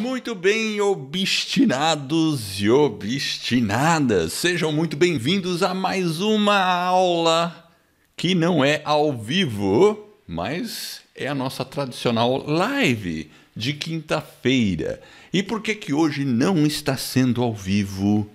Muito bem, obstinados e obstinadas, sejam muito bem-vindos a mais uma aula que não é ao vivo, mas é a nossa tradicional live de quinta-feira. E por que que hoje não está sendo ao vivo?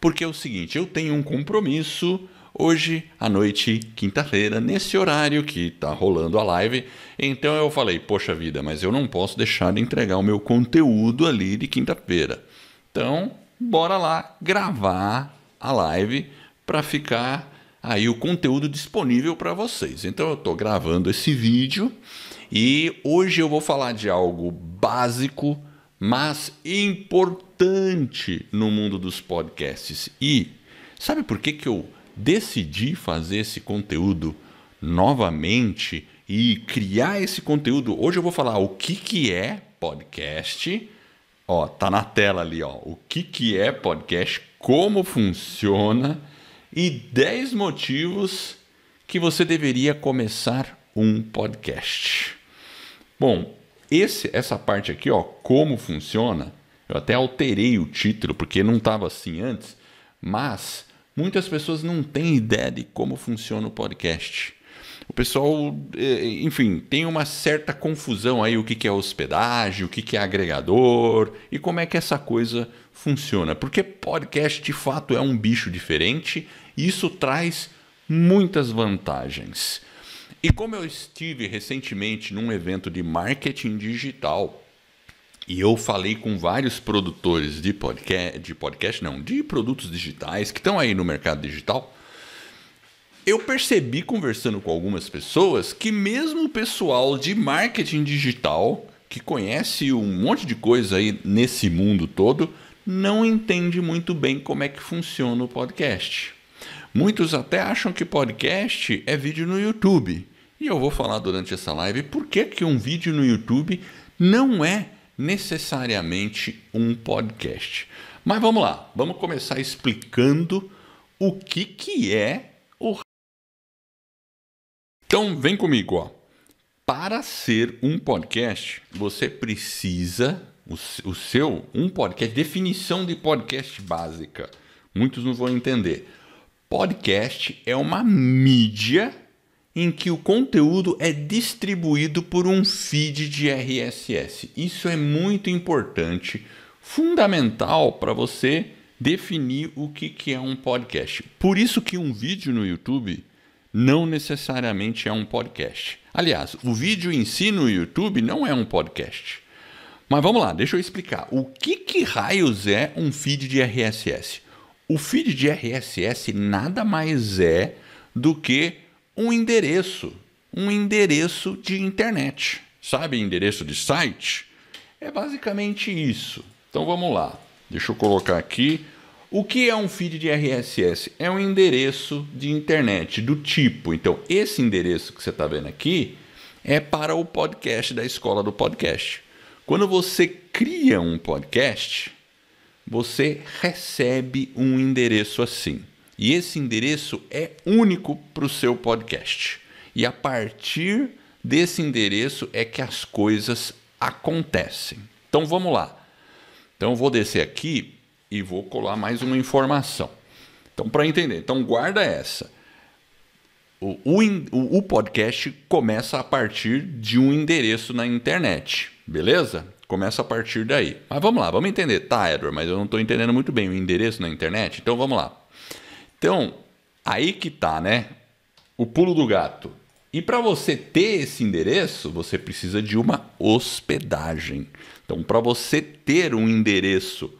Porque é o seguinte, eu tenho um compromisso hoje à noite, quinta-feira, nesse horário que está rolando a live. Então eu falei, poxa vida, mas eu não posso deixar de entregar o meu conteúdo ali de quinta-feira. Então, bora lá gravar a live para ficar aí o conteúdo disponível para vocês. Então eu estou gravando esse vídeo e hoje eu vou falar de algo básico, mas importante no mundo dos podcasts. E sabe por que, que eu decidi fazer esse conteúdo novamente e criar esse conteúdo. Hoje eu vou falar o que, que é podcast. Ó, tá na tela ali, ó. O que, que é podcast, como funciona e 10 motivos que você deveria começar um podcast. Bom, esse, essa parte aqui, ó, como funciona, eu até alterei o título porque não estava assim antes, mas Muitas pessoas não têm ideia de como funciona o podcast. O pessoal, eh, enfim, tem uma certa confusão aí o que é hospedagem, o que é agregador e como é que essa coisa funciona. Porque podcast de fato é um bicho diferente e isso traz muitas vantagens. E como eu estive recentemente num evento de marketing digital e eu falei com vários produtores de podcast, de podcast não, de produtos digitais que estão aí no mercado digital. Eu percebi conversando com algumas pessoas que mesmo o pessoal de marketing digital, que conhece um monte de coisa aí nesse mundo todo, não entende muito bem como é que funciona o podcast. Muitos até acham que podcast é vídeo no YouTube. E eu vou falar durante essa live por que, que um vídeo no YouTube não é necessariamente um podcast. Mas vamos lá, vamos começar explicando o que, que é o. Então vem comigo, ó. Para ser um podcast, você precisa o, seu um podcast, definição de podcast básica. Muitos não vão entender. Podcast é uma mídia em que o conteúdo é distribuído por um feed de RSS. Isso é muito importante, fundamental para você definir o que, que é um podcast. Por isso que um vídeo no YouTube não necessariamente é um podcast. Aliás, o vídeo em si no YouTube não é um podcast. Mas vamos lá, deixa eu explicar. O que, que raios é um feed de RSS? O feed de RSS nada mais é do que um endereço, um endereço de internet. Sabe endereço de site? É basicamente isso. Então vamos lá. Deixa eu colocar aqui. O que é um feed de RSS? É um endereço de internet do tipo. Então, esse endereço que você está vendo aqui é para o podcast da escola do podcast. Quando você cria um podcast, você recebe um endereço assim. E esse endereço é único para o seu podcast. E a partir desse endereço é que as coisas acontecem. Então vamos lá. Então vou descer aqui e vou colar mais uma informação. Então para entender, então guarda essa. O, o, o, podcast começa a partir de um endereço na internet, beleza? Começa a partir daí. Mas vamos lá, vamos entender. Tá, Edward, mas eu não estou entendendo muito bem o endereço na internet. Então vamos lá. Então, aí que tá, né? O pulo do gato. E para você ter esse endereço, você precisa de uma hospedagem. Então, para você ter um endereço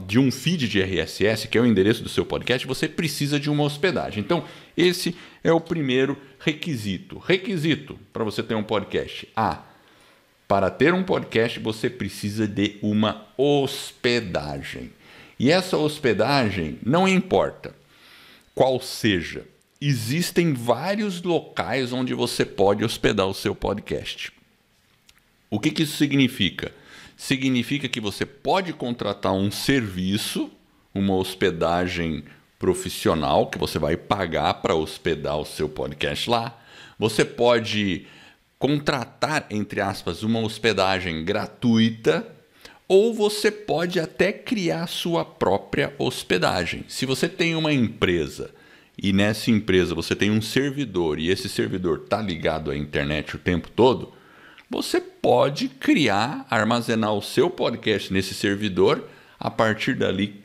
de um feed de RSS, que é o endereço do seu podcast, você precisa de uma hospedagem. Então, esse é o primeiro requisito. Requisito para você ter um podcast. Ah, para ter um podcast, você precisa de uma hospedagem. E essa hospedagem não importa qual seja, existem vários locais onde você pode hospedar o seu podcast. O que, que isso significa? Significa que você pode contratar um serviço, uma hospedagem profissional que você vai pagar para hospedar o seu podcast lá. Você pode contratar, entre aspas, uma hospedagem gratuita ou você pode até criar sua própria hospedagem. Se você tem uma empresa e nessa empresa você tem um servidor e esse servidor está ligado à internet o tempo todo, você pode criar, armazenar o seu podcast nesse servidor, a partir dali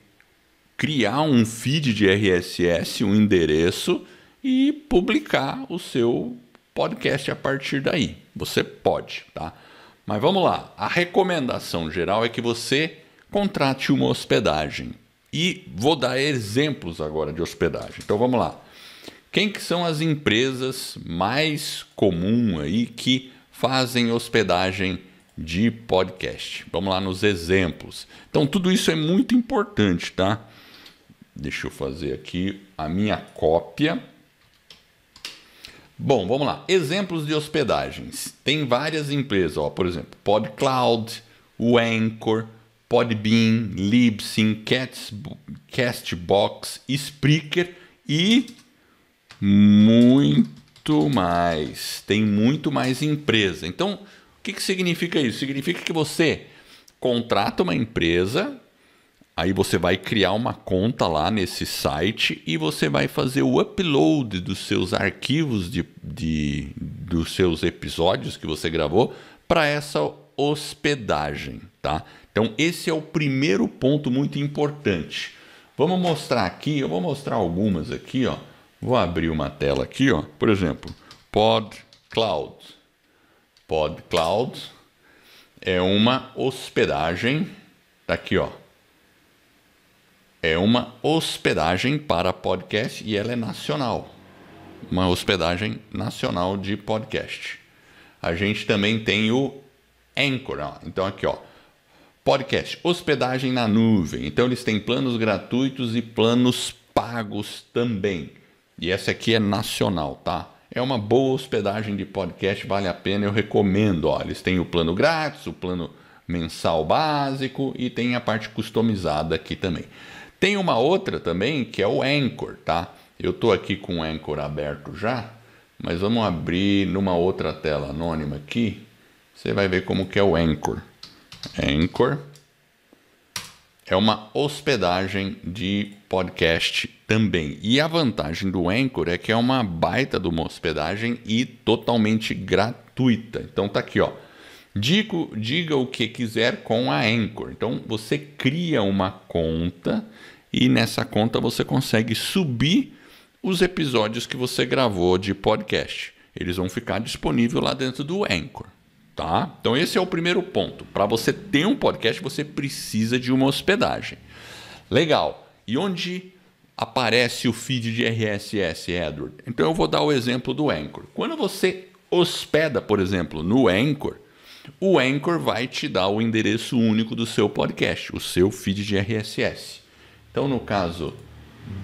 criar um feed de RSS, um endereço e publicar o seu podcast a partir daí. Você pode, tá? Mas vamos lá. A recomendação geral é que você contrate uma hospedagem. E vou dar exemplos agora de hospedagem. Então vamos lá. Quem que são as empresas mais comuns aí que fazem hospedagem de podcast? Vamos lá nos exemplos. Então tudo isso é muito importante, tá? Deixa eu fazer aqui a minha cópia Bom, vamos lá. Exemplos de hospedagens. Tem várias empresas, ó, por exemplo, PodCloud, o Anchor, Podbean, Libsyn, Castbox, Spreaker e muito mais. Tem muito mais empresa. Então, o que, que significa isso? Significa que você contrata uma empresa Aí você vai criar uma conta lá nesse site e você vai fazer o upload dos seus arquivos de, de dos seus episódios que você gravou para essa hospedagem, tá? Então esse é o primeiro ponto muito importante. Vamos mostrar aqui, eu vou mostrar algumas aqui, ó. Vou abrir uma tela aqui, ó. Por exemplo, PodCloud. PodCloud é uma hospedagem, tá aqui, ó é uma hospedagem para podcast e ela é nacional. Uma hospedagem nacional de podcast. A gente também tem o Anchor. Ó. Então aqui, ó. Podcast, hospedagem na nuvem. Então eles têm planos gratuitos e planos pagos também. E essa aqui é nacional, tá? É uma boa hospedagem de podcast, vale a pena, eu recomendo. Ó. Eles têm o plano grátis, o plano mensal básico e tem a parte customizada aqui também. Tem uma outra também que é o Anchor, tá? Eu estou aqui com o Anchor aberto já, mas vamos abrir numa outra tela anônima aqui. Você vai ver como que é o Anchor. Anchor é uma hospedagem de podcast também. E a vantagem do Anchor é que é uma baita de uma hospedagem e totalmente gratuita. Então tá aqui, ó. Digo, diga o que quiser com a Anchor. Então você cria uma conta e nessa conta você consegue subir os episódios que você gravou de podcast. Eles vão ficar disponíveis lá dentro do Anchor, tá? Então esse é o primeiro ponto. Para você ter um podcast, você precisa de uma hospedagem. Legal. E onde aparece o feed de RSS, Edward? Então eu vou dar o exemplo do Anchor. Quando você hospeda, por exemplo, no Anchor, o Anchor vai te dar o endereço único do seu podcast, o seu feed de RSS. Então, no caso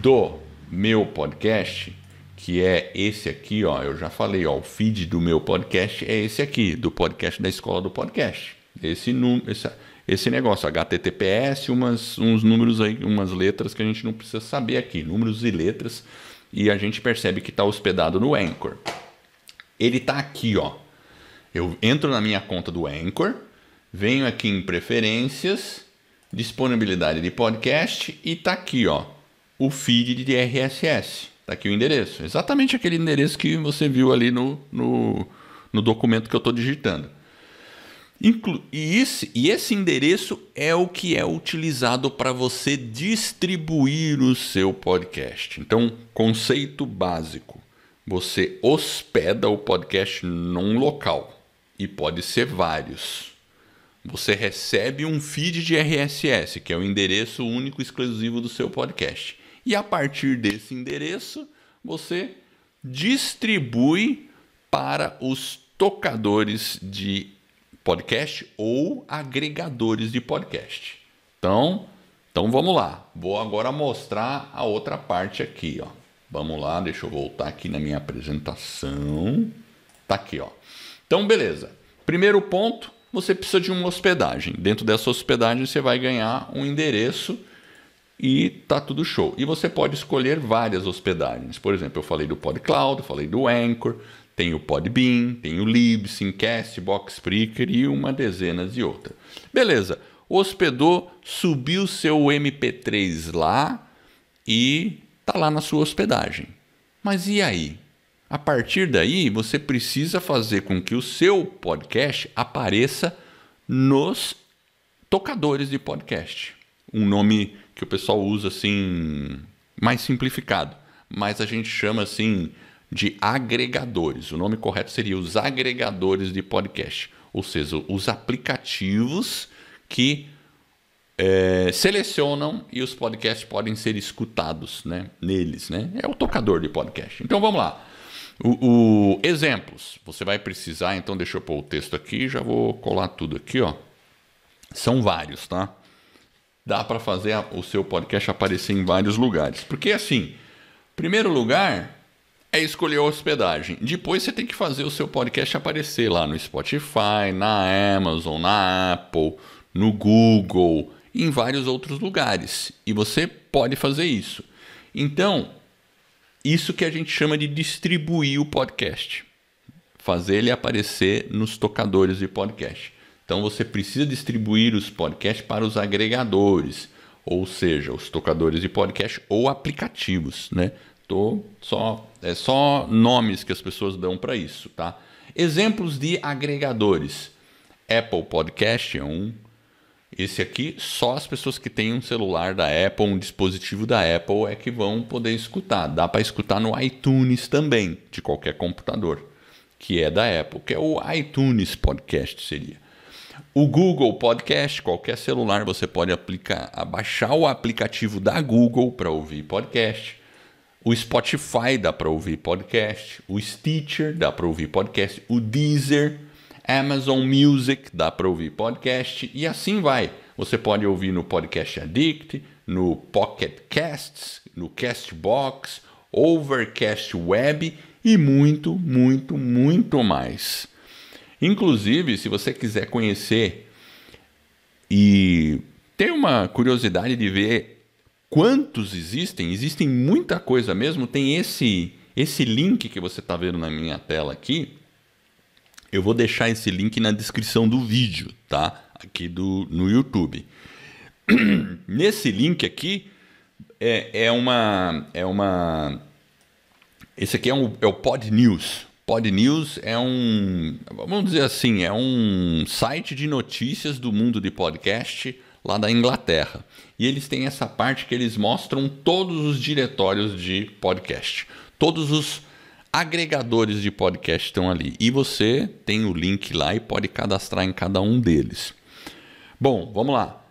do meu podcast, que é esse aqui, ó, eu já falei, ó, o feed do meu podcast é esse aqui, do podcast da Escola do Podcast. Esse número, esse, esse negócio, HTTPS, umas, uns números aí, umas letras que a gente não precisa saber aqui, números e letras, e a gente percebe que está hospedado no Anchor. Ele está aqui, ó. Eu entro na minha conta do Anchor, venho aqui em preferências, disponibilidade de podcast e tá aqui, ó, o feed de RSS. Tá aqui o endereço, exatamente aquele endereço que você viu ali no, no, no documento que eu estou digitando. Inclu e, esse, e esse endereço é o que é utilizado para você distribuir o seu podcast. Então, conceito básico: você hospeda o podcast num local e pode ser vários você recebe um feed de RSS, que é o endereço único exclusivo do seu podcast. E a partir desse endereço, você distribui para os tocadores de podcast ou agregadores de podcast. Então, então vamos lá. Vou agora mostrar a outra parte aqui, ó. Vamos lá, deixa eu voltar aqui na minha apresentação. Tá aqui, ó. Então, beleza. Primeiro ponto, você precisa de uma hospedagem. Dentro dessa hospedagem você vai ganhar um endereço e tá tudo show. E você pode escolher várias hospedagens. Por exemplo, eu falei do PodCloud, eu falei do Anchor, tem o Podbean, tem o Libsyn, Castbox, Spreaker e uma dezena de outras. Beleza, hospedou, subiu seu MP3 lá e tá lá na sua hospedagem. Mas e aí? A partir daí, você precisa fazer com que o seu podcast apareça nos tocadores de podcast. Um nome que o pessoal usa assim, mais simplificado, mas a gente chama assim de agregadores. O nome correto seria os agregadores de podcast, ou seja, os aplicativos que é, selecionam e os podcasts podem ser escutados né, neles. Né? É o tocador de podcast. Então vamos lá. O, o, exemplos. Você vai precisar, então deixa eu pôr o texto aqui, já vou colar tudo aqui, ó. São vários, tá? Dá para fazer a, o seu podcast aparecer em vários lugares. Porque assim, primeiro lugar é escolher a hospedagem. Depois você tem que fazer o seu podcast aparecer lá no Spotify, na Amazon, na Apple, no Google, em vários outros lugares. E você pode fazer isso. Então, isso que a gente chama de distribuir o podcast. Fazer ele aparecer nos tocadores de podcast. Então você precisa distribuir os podcasts para os agregadores, ou seja, os tocadores de podcast ou aplicativos, né? Tô só é só nomes que as pessoas dão para isso, tá? Exemplos de agregadores. Apple Podcast é um, esse aqui, só as pessoas que têm um celular da Apple, um dispositivo da Apple, é que vão poder escutar. Dá para escutar no iTunes também, de qualquer computador, que é da Apple, que é o iTunes Podcast seria. O Google Podcast, qualquer celular você pode aplicar, baixar o aplicativo da Google para ouvir podcast. O Spotify dá para ouvir podcast, o Stitcher dá para ouvir podcast, o Deezer Amazon Music, dá para ouvir podcast e assim vai. Você pode ouvir no Podcast Addict, no Pocket Casts, no Castbox, Overcast Web e muito, muito, muito mais. Inclusive, se você quiser conhecer e ter uma curiosidade de ver quantos existem, existem muita coisa mesmo, tem esse esse link que você está vendo na minha tela aqui, eu vou deixar esse link na descrição do vídeo, tá? Aqui do, no YouTube. Nesse link aqui é, é uma. É uma. Esse aqui é, um, é o Pod News. Pod News é um. Vamos dizer assim, é um site de notícias do mundo de podcast lá da Inglaterra. E eles têm essa parte que eles mostram todos os diretórios de podcast. Todos os agregadores de podcast estão ali e você tem o link lá e pode cadastrar em cada um deles. Bom, vamos lá.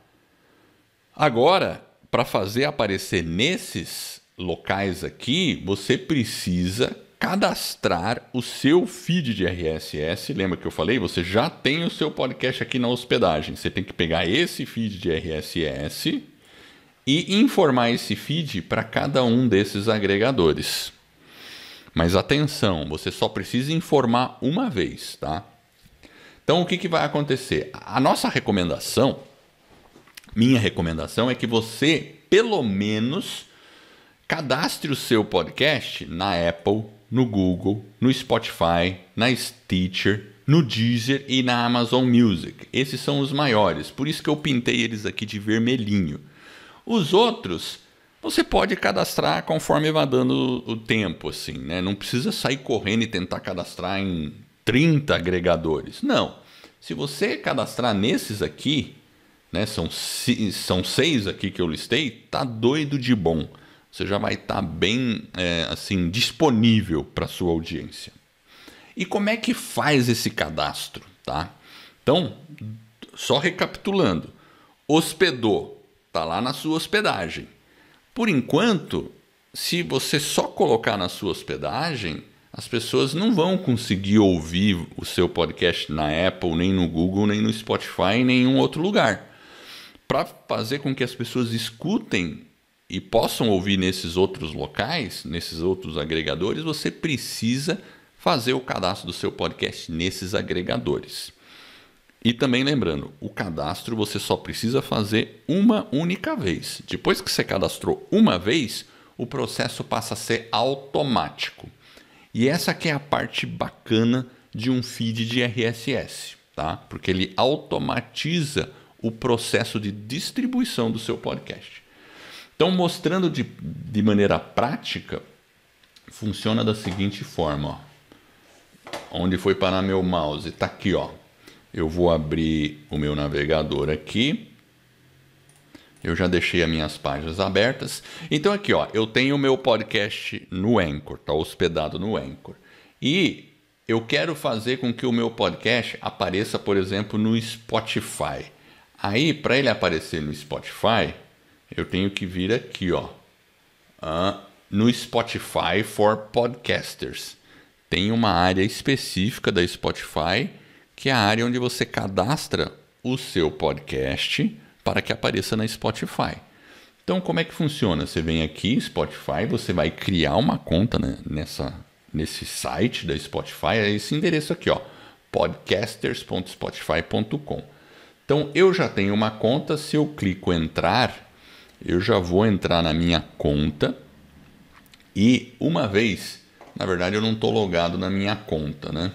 Agora, para fazer aparecer nesses locais aqui, você precisa cadastrar o seu feed de RSS. Lembra que eu falei? Você já tem o seu podcast aqui na hospedagem. Você tem que pegar esse feed de RSS e informar esse feed para cada um desses agregadores. Mas atenção, você só precisa informar uma vez, tá? Então o que, que vai acontecer? A nossa recomendação, minha recomendação, é que você, pelo menos, cadastre o seu podcast na Apple, no Google, no Spotify, na Stitcher, no Deezer e na Amazon Music. Esses são os maiores, por isso que eu pintei eles aqui de vermelhinho. Os outros você pode cadastrar conforme vai dando o tempo, assim, né? Não precisa sair correndo e tentar cadastrar em 30 agregadores. Não. Se você cadastrar nesses aqui, né? São, são seis aqui que eu listei, tá doido de bom. Você já vai estar tá bem é, assim disponível para sua audiência. E como é que faz esse cadastro, tá? Então, só recapitulando, hospedou, tá lá na sua hospedagem por enquanto, se você só colocar na sua hospedagem, as pessoas não vão conseguir ouvir o seu podcast na Apple, nem no Google, nem no Spotify, em nenhum outro lugar. Para fazer com que as pessoas escutem e possam ouvir nesses outros locais, nesses outros agregadores, você precisa fazer o cadastro do seu podcast nesses agregadores. E também lembrando, o cadastro você só precisa fazer uma única vez. Depois que você cadastrou uma vez, o processo passa a ser automático. E essa que é a parte bacana de um feed de RSS, tá? Porque ele automatiza o processo de distribuição do seu podcast. Então, mostrando de, de maneira prática, funciona da seguinte forma. Ó. Onde foi parar meu mouse? Tá aqui, ó. Eu vou abrir o meu navegador aqui. Eu já deixei as minhas páginas abertas. Então aqui, ó, eu tenho o meu podcast no Anchor, tá hospedado no Anchor. E eu quero fazer com que o meu podcast apareça, por exemplo, no Spotify. Aí, para ele aparecer no Spotify, eu tenho que vir aqui, ó, no Spotify for Podcasters. Tem uma área específica da Spotify que é a área onde você cadastra o seu podcast para que apareça na Spotify. Então, como é que funciona? Você vem aqui, Spotify, você vai criar uma conta né, nessa, nesse site da Spotify, é esse endereço aqui, ó, podcasters.spotify.com. Então, eu já tenho uma conta, se eu clico entrar, eu já vou entrar na minha conta e uma vez, na verdade, eu não estou logado na minha conta, né?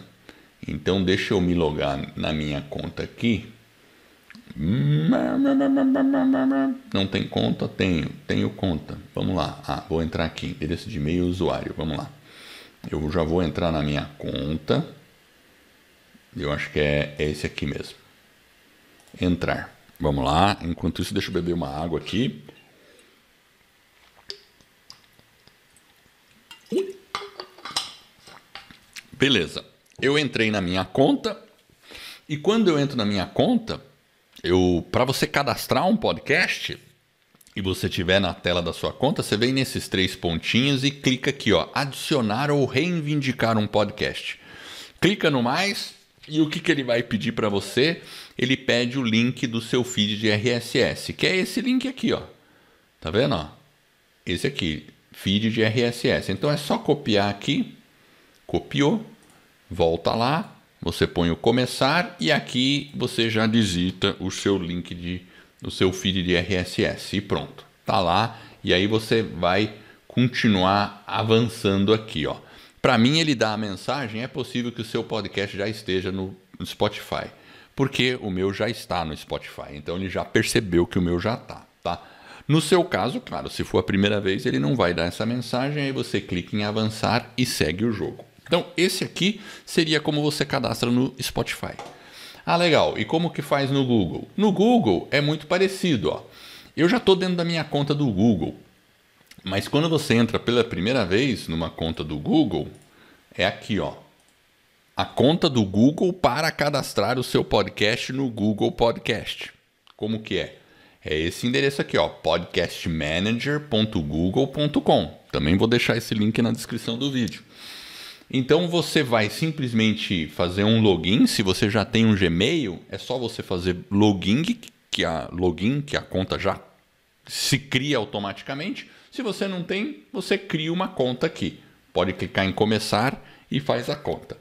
Então deixa eu me logar na minha conta aqui. Não tem conta? Tenho, tenho conta. Vamos lá. Ah, vou entrar aqui, endereço de e-mail usuário. Vamos lá. Eu já vou entrar na minha conta. Eu acho que é, é esse aqui mesmo. Entrar. Vamos lá. Enquanto isso, deixa eu beber uma água aqui. Beleza eu entrei na minha conta e quando eu entro na minha conta, eu para você cadastrar um podcast e você tiver na tela da sua conta, você vem nesses três pontinhos e clica aqui, ó, adicionar ou reivindicar um podcast. Clica no mais e o que, que ele vai pedir para você? Ele pede o link do seu feed de RSS, que é esse link aqui, ó. Tá vendo, ó? Esse aqui, feed de RSS. Então é só copiar aqui, copiou, Volta lá, você põe o começar e aqui você já visita o seu link de o seu feed de RSS e pronto. Tá lá e aí você vai continuar avançando aqui, ó. Para mim ele dá a mensagem, é possível que o seu podcast já esteja no Spotify, porque o meu já está no Spotify. Então ele já percebeu que o meu já tá, tá? No seu caso, claro, se for a primeira vez, ele não vai dar essa mensagem, aí você clica em avançar e segue o jogo. Então, esse aqui seria como você cadastra no Spotify. Ah, legal. E como que faz no Google? No Google é muito parecido, ó. Eu já estou dentro da minha conta do Google. Mas quando você entra pela primeira vez numa conta do Google, é aqui, ó. A conta do Google para cadastrar o seu podcast no Google Podcast. Como que é? É esse endereço aqui, ó, podcastmanager.google.com. Também vou deixar esse link na descrição do vídeo. Então você vai simplesmente fazer um login. Se você já tem um Gmail, é só você fazer login, que a login, que a conta já se cria automaticamente. Se você não tem, você cria uma conta aqui. Pode clicar em começar e faz a conta.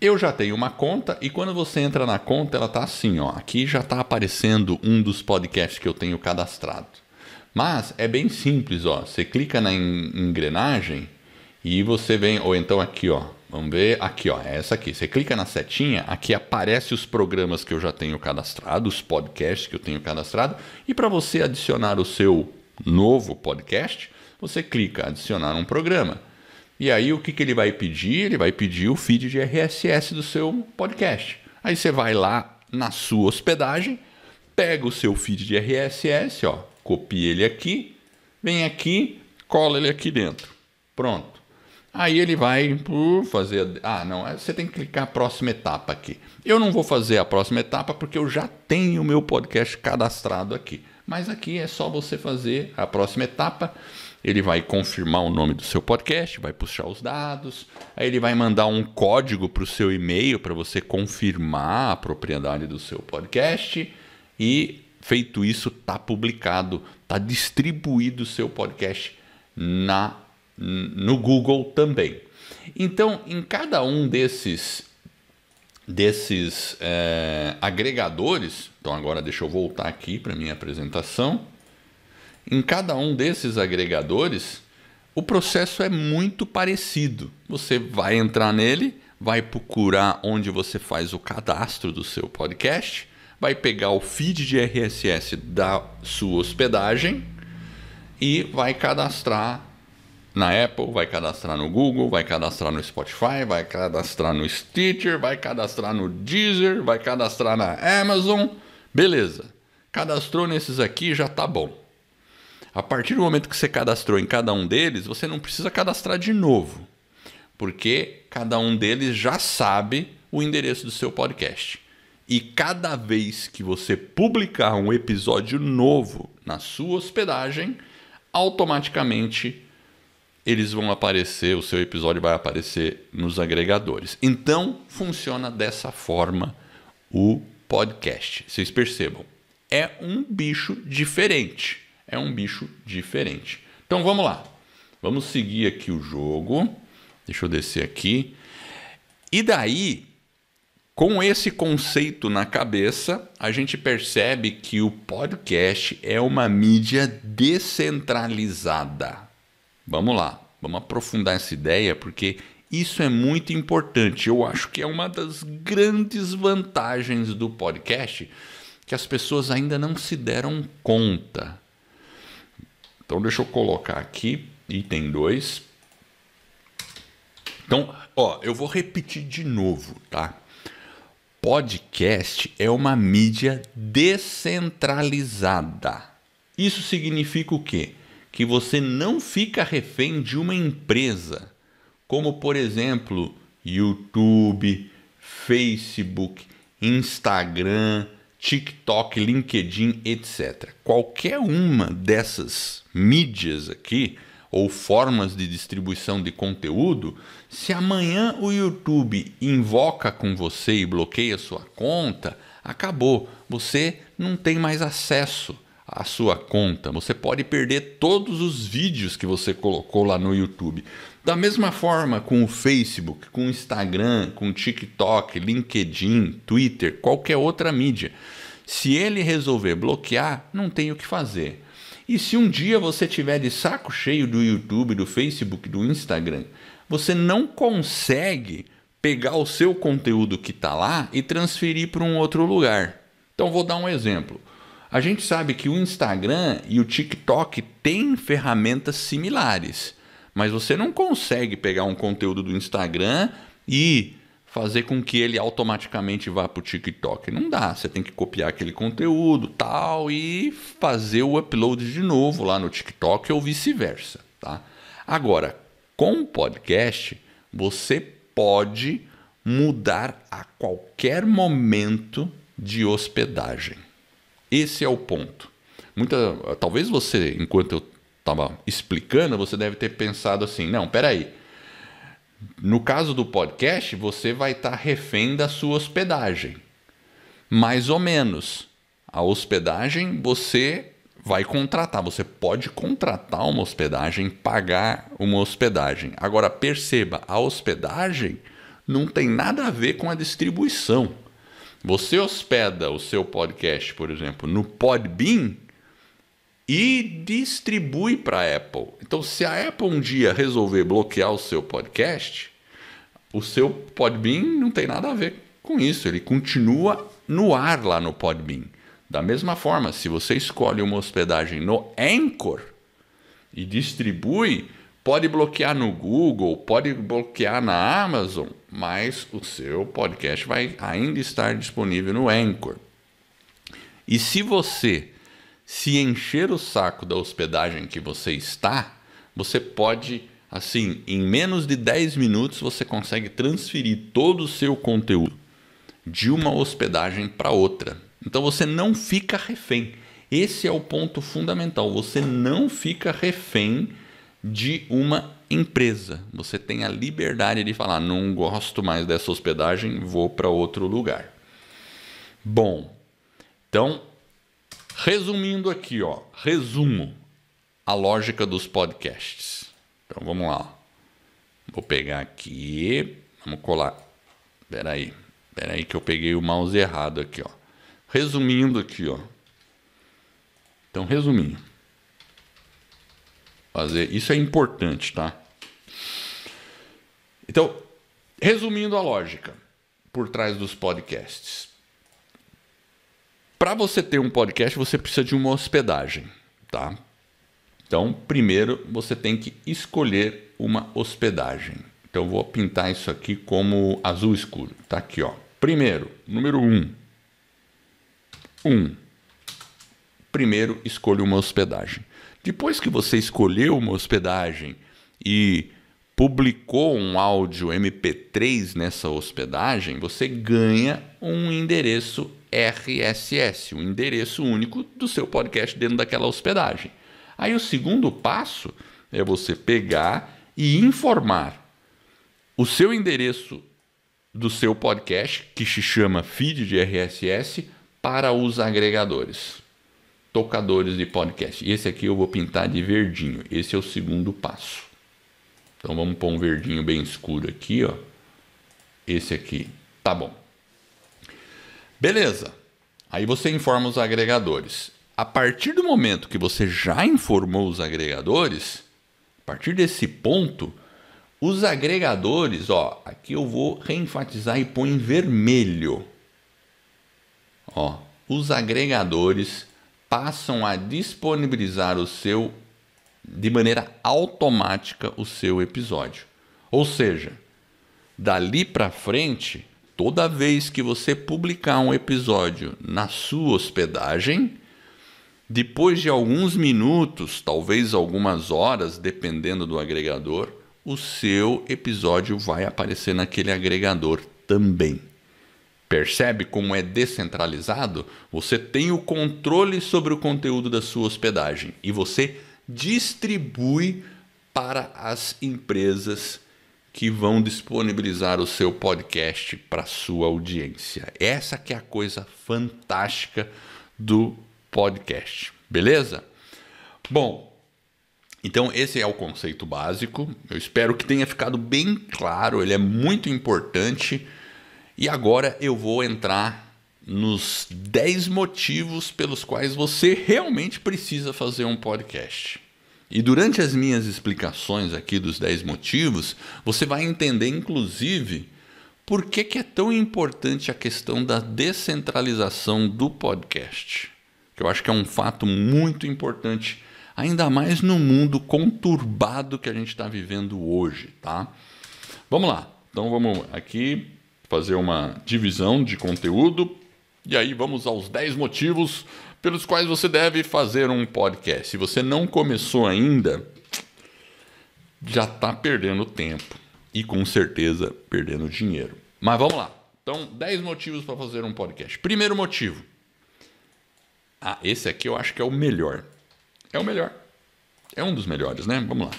Eu já tenho uma conta e quando você entra na conta, ela tá assim, ó. Aqui já está aparecendo um dos podcasts que eu tenho cadastrado. Mas é bem simples, ó. Você clica na engrenagem e você vem, ou então aqui, ó. Vamos ver aqui, ó. É essa aqui. Você clica na setinha, aqui aparece os programas que eu já tenho cadastrado, os podcasts que eu tenho cadastrado. E para você adicionar o seu novo podcast, você clica adicionar um programa. E aí o que, que ele vai pedir? Ele vai pedir o feed de RSS do seu podcast. Aí você vai lá na sua hospedagem, pega o seu feed de RSS, ó, copia ele aqui, vem aqui, cola ele aqui dentro. Pronto. Aí ele vai fazer. Ah, não, é, você tem que clicar a próxima etapa aqui. Eu não vou fazer a próxima etapa porque eu já tenho o meu podcast cadastrado aqui. Mas aqui é só você fazer a próxima etapa. Ele vai confirmar o nome do seu podcast, vai puxar os dados, aí ele vai mandar um código para o seu e-mail para você confirmar a propriedade do seu podcast. E feito isso, está publicado, está distribuído o seu podcast na no Google também. Então, em cada um desses desses é, agregadores, então agora deixa eu voltar aqui para minha apresentação. Em cada um desses agregadores, o processo é muito parecido. Você vai entrar nele, vai procurar onde você faz o cadastro do seu podcast, vai pegar o feed de RSS da sua hospedagem e vai cadastrar na Apple, vai cadastrar no Google, vai cadastrar no Spotify, vai cadastrar no Stitcher, vai cadastrar no Deezer, vai cadastrar na Amazon. Beleza. Cadastrou nesses aqui, já tá bom. A partir do momento que você cadastrou em cada um deles, você não precisa cadastrar de novo, porque cada um deles já sabe o endereço do seu podcast. E cada vez que você publicar um episódio novo na sua hospedagem, automaticamente eles vão aparecer, o seu episódio vai aparecer nos agregadores. Então, funciona dessa forma o podcast. Vocês percebam, é um bicho diferente. É um bicho diferente. Então vamos lá. Vamos seguir aqui o jogo. Deixa eu descer aqui. E daí, com esse conceito na cabeça, a gente percebe que o podcast é uma mídia descentralizada. Vamos lá, vamos aprofundar essa ideia porque isso é muito importante. Eu acho que é uma das grandes vantagens do podcast que as pessoas ainda não se deram conta. Então deixa eu colocar aqui item 2. Então, ó, eu vou repetir de novo, tá? Podcast é uma mídia descentralizada. Isso significa o quê? que você não fica refém de uma empresa, como por exemplo YouTube, Facebook, Instagram, TikTok, LinkedIn, etc. Qualquer uma dessas mídias aqui ou formas de distribuição de conteúdo, se amanhã o YouTube invoca com você e bloqueia sua conta, acabou, você não tem mais acesso a sua conta. Você pode perder todos os vídeos que você colocou lá no YouTube. Da mesma forma com o Facebook, com o Instagram, com o TikTok, LinkedIn, Twitter, qualquer outra mídia. Se ele resolver bloquear, não tem o que fazer. E se um dia você tiver de saco cheio do YouTube, do Facebook, do Instagram, você não consegue pegar o seu conteúdo que está lá e transferir para um outro lugar. Então vou dar um exemplo. A gente sabe que o Instagram e o TikTok têm ferramentas similares, mas você não consegue pegar um conteúdo do Instagram e fazer com que ele automaticamente vá para o TikTok. Não dá, você tem que copiar aquele conteúdo tal e fazer o upload de novo lá no TikTok ou vice-versa. Tá? Agora, com o podcast, você pode mudar a qualquer momento de hospedagem. Esse é o ponto. Muita, talvez você, enquanto eu estava explicando, você deve ter pensado assim: não, peraí. No caso do podcast, você vai estar tá refém da sua hospedagem. Mais ou menos. A hospedagem você vai contratar. Você pode contratar uma hospedagem, pagar uma hospedagem. Agora, perceba: a hospedagem não tem nada a ver com a distribuição. Você hospeda o seu podcast, por exemplo, no Podbean e distribui para a Apple. Então, se a Apple um dia resolver bloquear o seu podcast, o seu Podbean não tem nada a ver com isso. Ele continua no ar lá no Podbean. Da mesma forma, se você escolhe uma hospedagem no Anchor e distribui Pode bloquear no Google, pode bloquear na Amazon, mas o seu podcast vai ainda estar disponível no Anchor. E se você se encher o saco da hospedagem que você está, você pode, assim, em menos de 10 minutos, você consegue transferir todo o seu conteúdo de uma hospedagem para outra. Então você não fica refém. Esse é o ponto fundamental. Você não fica refém de uma empresa. Você tem a liberdade de falar: não gosto mais dessa hospedagem, vou para outro lugar. Bom, então, resumindo aqui, ó, resumo a lógica dos podcasts. Então vamos lá. Vou pegar aqui, vamos colar. Espera aí. Espera aí que eu peguei o mouse errado aqui, ó. Resumindo aqui, ó. Então, resumindo fazer. Isso é importante, tá? Então, resumindo a lógica por trás dos podcasts. Para você ter um podcast, você precisa de uma hospedagem, tá? Então, primeiro você tem que escolher uma hospedagem. Então, vou pintar isso aqui como azul escuro. Tá aqui, ó. Primeiro, número 1. Um. 1. Um. Primeiro, escolha uma hospedagem. Depois que você escolheu uma hospedagem e publicou um áudio MP3 nessa hospedagem, você ganha um endereço RSS, um endereço único do seu podcast dentro daquela hospedagem. Aí o segundo passo é você pegar e informar o seu endereço do seu podcast, que se chama feed de RSS, para os agregadores tocadores de podcast. Esse aqui eu vou pintar de verdinho. Esse é o segundo passo. Então vamos pôr um verdinho bem escuro aqui, ó. Esse aqui, tá bom. Beleza. Aí você informa os agregadores. A partir do momento que você já informou os agregadores, a partir desse ponto, os agregadores, ó, aqui eu vou reenfatizar e pôr em vermelho. Ó, os agregadores passam a disponibilizar o seu de maneira automática o seu episódio. Ou seja, dali para frente, toda vez que você publicar um episódio na sua hospedagem, depois de alguns minutos, talvez algumas horas, dependendo do agregador, o seu episódio vai aparecer naquele agregador também. Percebe como é descentralizado? Você tem o controle sobre o conteúdo da sua hospedagem e você distribui para as empresas que vão disponibilizar o seu podcast para sua audiência. Essa que é a coisa fantástica do podcast, beleza? Bom, então esse é o conceito básico. Eu espero que tenha ficado bem claro, ele é muito importante. E agora eu vou entrar nos 10 motivos pelos quais você realmente precisa fazer um podcast. E durante as minhas explicações aqui dos 10 motivos, você vai entender inclusive por que, que é tão importante a questão da descentralização do podcast. Que eu acho que é um fato muito importante, ainda mais no mundo conturbado que a gente está vivendo hoje, tá? Vamos lá. Então vamos aqui fazer uma divisão de conteúdo. E aí vamos aos 10 motivos pelos quais você deve fazer um podcast. Se você não começou ainda, já está perdendo tempo e com certeza perdendo dinheiro. Mas vamos lá. Então, 10 motivos para fazer um podcast. Primeiro motivo. Ah, esse aqui eu acho que é o melhor. É o melhor. É um dos melhores, né? Vamos lá.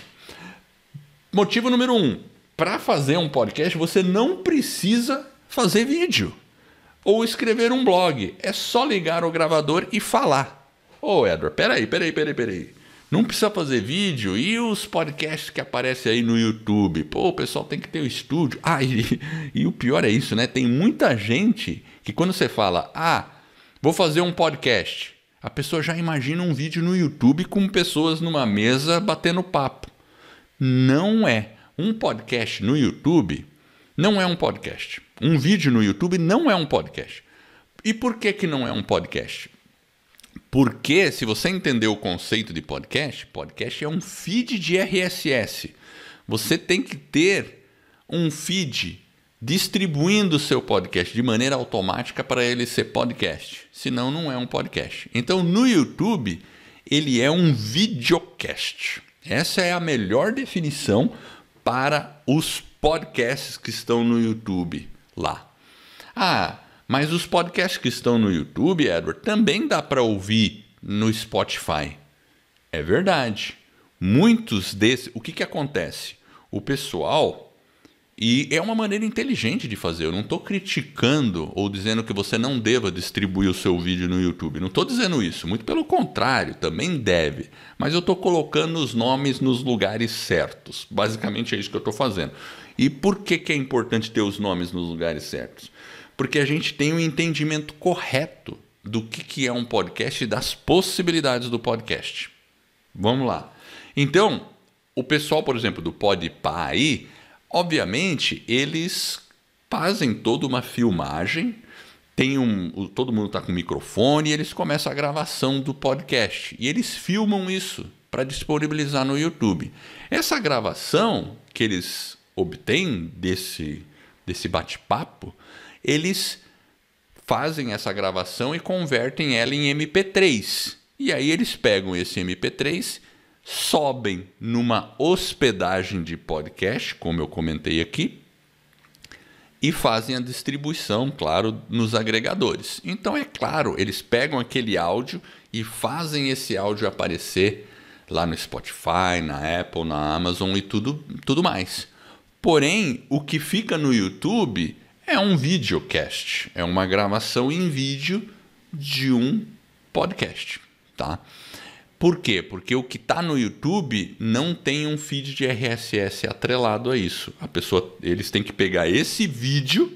Motivo número 1. Um, para fazer um podcast, você não precisa fazer vídeo ou escrever um blog. É só ligar o gravador e falar. Ô, oh, Edward, peraí, peraí, peraí, peraí. Não precisa fazer vídeo e os podcasts que aparecem aí no YouTube. Pô, o pessoal tem que ter o um estúdio. Ah, e, e o pior é isso, né? Tem muita gente que quando você fala, ah, vou fazer um podcast, a pessoa já imagina um vídeo no YouTube com pessoas numa mesa batendo papo. Não é. Um podcast no YouTube não é um podcast. Um vídeo no YouTube não é um podcast. E por que, que não é um podcast? Porque, se você entender o conceito de podcast, podcast é um feed de RSS. Você tem que ter um feed distribuindo o seu podcast de maneira automática para ele ser podcast. Senão, não é um podcast. Então, no YouTube, ele é um videocast. Essa é a melhor definição para os podcasts que estão no YouTube lá. Ah, mas os podcasts que estão no YouTube, Edward, também dá para ouvir no Spotify. É verdade. Muitos desses. O que, que acontece? O pessoal e é uma maneira inteligente de fazer. Eu não estou criticando ou dizendo que você não deva distribuir o seu vídeo no YouTube. Não estou dizendo isso. Muito pelo contrário, também deve. Mas eu estou colocando os nomes nos lugares certos. Basicamente é isso que eu estou fazendo. E por que, que é importante ter os nomes nos lugares certos? Porque a gente tem o um entendimento correto do que, que é um podcast e das possibilidades do podcast. Vamos lá. Então, o pessoal, por exemplo, do Podpah aí Obviamente, eles fazem toda uma filmagem, tem um, todo mundo está com microfone e eles começam a gravação do podcast. E eles filmam isso para disponibilizar no YouTube. Essa gravação que eles obtêm desse, desse bate-papo, eles fazem essa gravação e convertem ela em MP3. E aí eles pegam esse MP3 sobem numa hospedagem de podcast, como eu comentei aqui, e fazem a distribuição, claro, nos agregadores. Então, é claro, eles pegam aquele áudio e fazem esse áudio aparecer lá no Spotify, na Apple, na Amazon e tudo, tudo mais. Porém, o que fica no YouTube é um videocast, é uma gravação em vídeo de um podcast, tá? Por quê? Porque o que está no YouTube não tem um feed de RSS atrelado a isso. A pessoa, eles têm que pegar esse vídeo,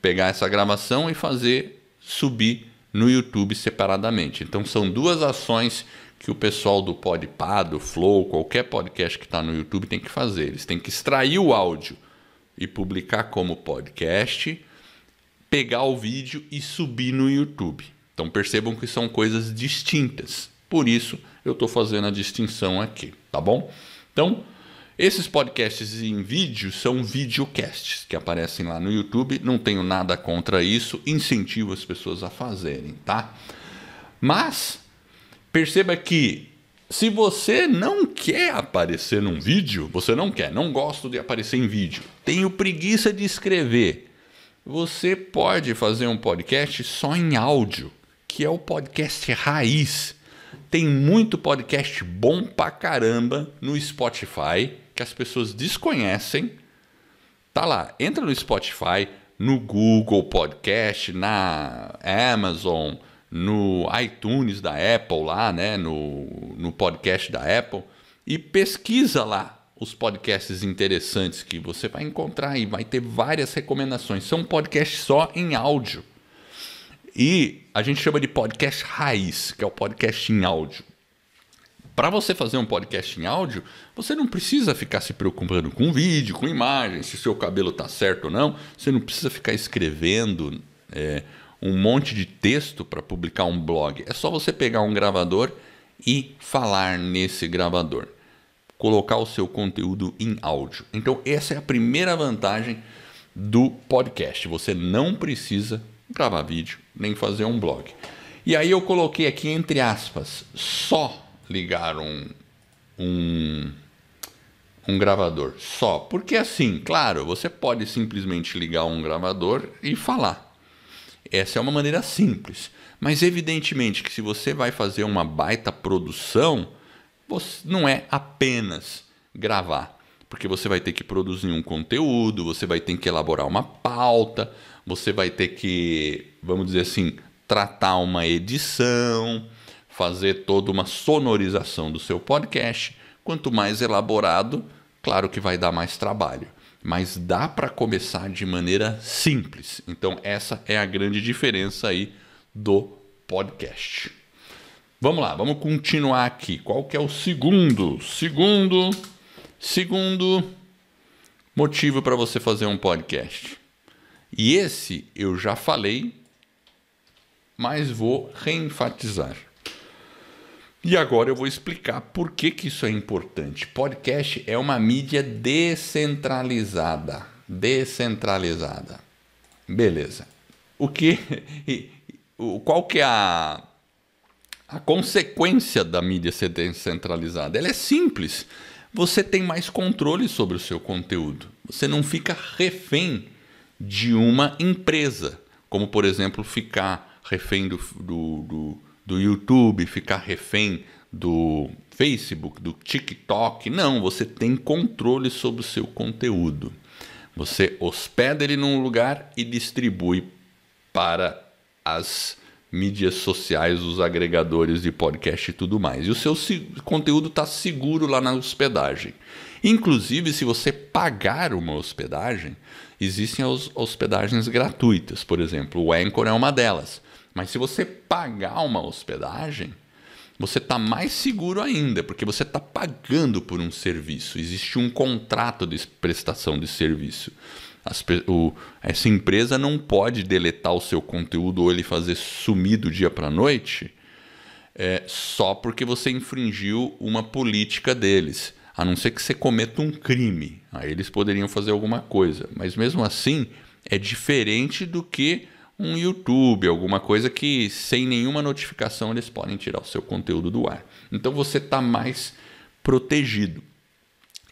pegar essa gravação e fazer subir no YouTube separadamente. Então são duas ações que o pessoal do Podpah, do Flow, qualquer podcast que está no YouTube tem que fazer. Eles têm que extrair o áudio e publicar como podcast, pegar o vídeo e subir no YouTube. Então percebam que são coisas distintas. Por isso eu estou fazendo a distinção aqui, tá bom? Então, esses podcasts em vídeo são videocasts que aparecem lá no YouTube. Não tenho nada contra isso, incentivo as pessoas a fazerem, tá? Mas perceba que se você não quer aparecer num vídeo, você não quer, não gosto de aparecer em vídeo, tenho preguiça de escrever. Você pode fazer um podcast só em áudio que é o podcast Raiz. Tem muito podcast bom pra caramba no Spotify que as pessoas desconhecem. Tá lá, entra no Spotify, no Google Podcast, na Amazon, no iTunes da Apple lá, né, no, no podcast da Apple e pesquisa lá os podcasts interessantes que você vai encontrar e vai ter várias recomendações. São podcasts só em áudio. E a gente chama de podcast raiz, que é o podcast em áudio. Para você fazer um podcast em áudio, você não precisa ficar se preocupando com vídeo, com imagem, se o seu cabelo está certo ou não. Você não precisa ficar escrevendo é, um monte de texto para publicar um blog. É só você pegar um gravador e falar nesse gravador. Colocar o seu conteúdo em áudio. Então, essa é a primeira vantagem do podcast. Você não precisa gravar vídeo, nem fazer um blog. E aí eu coloquei aqui entre aspas, só ligar um, um, um gravador. Só. Porque assim, claro, você pode simplesmente ligar um gravador e falar. Essa é uma maneira simples. Mas evidentemente que se você vai fazer uma baita produção, você não é apenas gravar. Porque você vai ter que produzir um conteúdo, você vai ter que elaborar uma pauta, você vai ter que, vamos dizer assim, tratar uma edição, fazer toda uma sonorização do seu podcast. Quanto mais elaborado, claro que vai dar mais trabalho, mas dá para começar de maneira simples. Então essa é a grande diferença aí do podcast. Vamos lá, vamos continuar aqui. Qual que é o segundo? Segundo, segundo motivo para você fazer um podcast. E esse eu já falei, mas vou reenfatizar. E agora eu vou explicar por que, que isso é importante. Podcast é uma mídia descentralizada. Descentralizada. Beleza. O que. Qual que é a, a consequência da mídia ser descentralizada? Ela é simples. Você tem mais controle sobre o seu conteúdo. Você não fica refém de uma empresa, como por exemplo ficar refém do, do, do, do YouTube, ficar refém do Facebook, do TikTok. Não, você tem controle sobre o seu conteúdo. Você hospeda ele num lugar e distribui para as mídias sociais, os agregadores de podcast e tudo mais. E o seu conteúdo está seguro lá na hospedagem. Inclusive, se você pagar uma hospedagem, Existem os hospedagens gratuitas, por exemplo, o Anchor é uma delas. Mas se você pagar uma hospedagem, você está mais seguro ainda, porque você está pagando por um serviço. Existe um contrato de prestação de serviço. As, o, essa empresa não pode deletar o seu conteúdo ou ele fazer sumir do dia para a noite é, só porque você infringiu uma política deles a não ser que você cometa um crime. Aí eles poderiam fazer alguma coisa. Mas mesmo assim, é diferente do que um YouTube, alguma coisa que sem nenhuma notificação eles podem tirar o seu conteúdo do ar. Então você está mais protegido.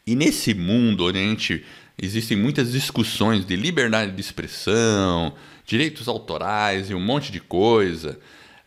E nesse mundo onde a gente existem muitas discussões de liberdade de expressão, direitos autorais e um monte de coisa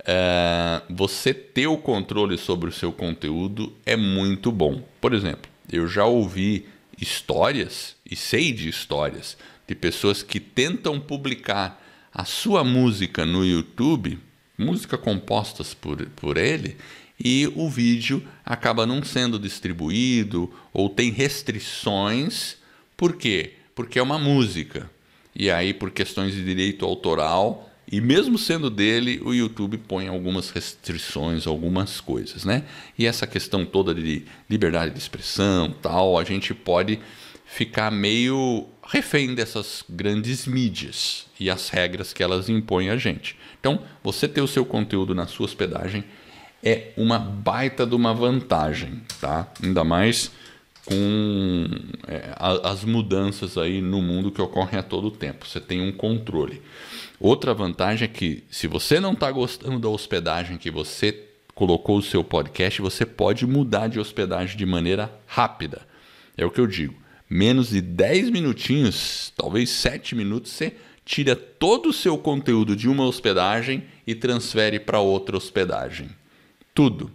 uh, você ter o controle sobre o seu conteúdo é muito bom. Por exemplo, eu já ouvi histórias e sei de histórias de pessoas que tentam publicar a sua música no YouTube, música compostas por, por ele, e o vídeo acaba não sendo distribuído ou tem restrições. Por quê? Porque é uma música. E aí, por questões de direito autoral, e mesmo sendo dele, o YouTube põe algumas restrições, algumas coisas, né? E essa questão toda de liberdade de expressão, tal, a gente pode ficar meio refém dessas grandes mídias e as regras que elas impõem a gente. Então, você ter o seu conteúdo na sua hospedagem é uma baita de uma vantagem, tá? Ainda mais com é, as mudanças aí no mundo que ocorrem a todo tempo. Você tem um controle. Outra vantagem é que, se você não está gostando da hospedagem que você colocou o seu podcast, você pode mudar de hospedagem de maneira rápida. É o que eu digo. Menos de 10 minutinhos, talvez 7 minutos, você tira todo o seu conteúdo de uma hospedagem e transfere para outra hospedagem. Tudo.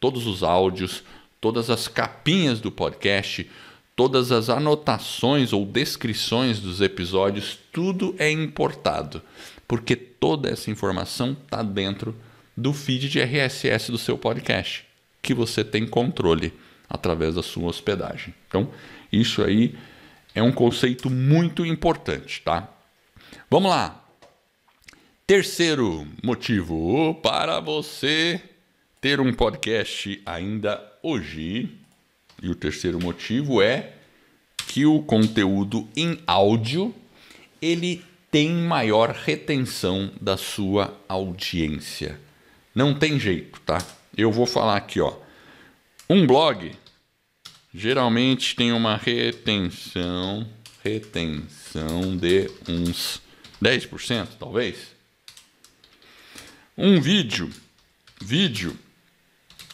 Todos os áudios, todas as capinhas do podcast, todas as anotações ou descrições dos episódios, tudo é importado, porque toda essa informação está dentro do feed de RSS do seu podcast, que você tem controle através da sua hospedagem. Então, isso aí é um conceito muito importante, tá? Vamos lá. Terceiro motivo para você ter um podcast ainda hoje e o terceiro motivo é que o conteúdo em áudio ele tem maior retenção da sua audiência. Não tem jeito, tá? Eu vou falar aqui, ó. Um blog geralmente tem uma retenção, retenção de uns 10%, talvez. Um vídeo, vídeo,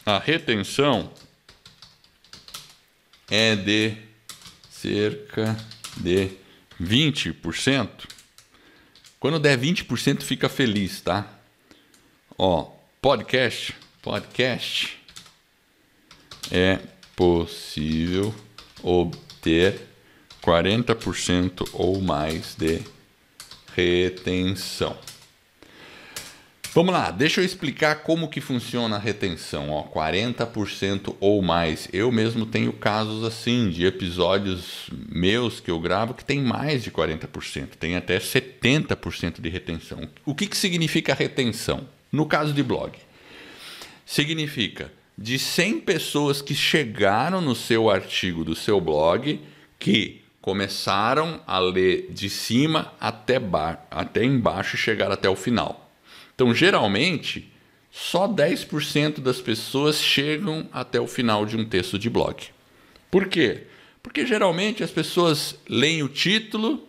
a retenção é de cerca de 20%. Quando der 20%, fica feliz, tá? Ó, podcast, podcast é possível obter 40% ou mais de retenção. Vamos lá, deixa eu explicar como que funciona a retenção, ó, 40% ou mais. Eu mesmo tenho casos assim de episódios meus que eu gravo que tem mais de 40%, tem até 70% de retenção. O que, que significa retenção? No caso de blog, significa de 100 pessoas que chegaram no seu artigo do seu blog que começaram a ler de cima até, até embaixo e chegaram até o final. Então, geralmente, só 10% das pessoas chegam até o final de um texto de blog. Por quê? Porque geralmente as pessoas leem o título,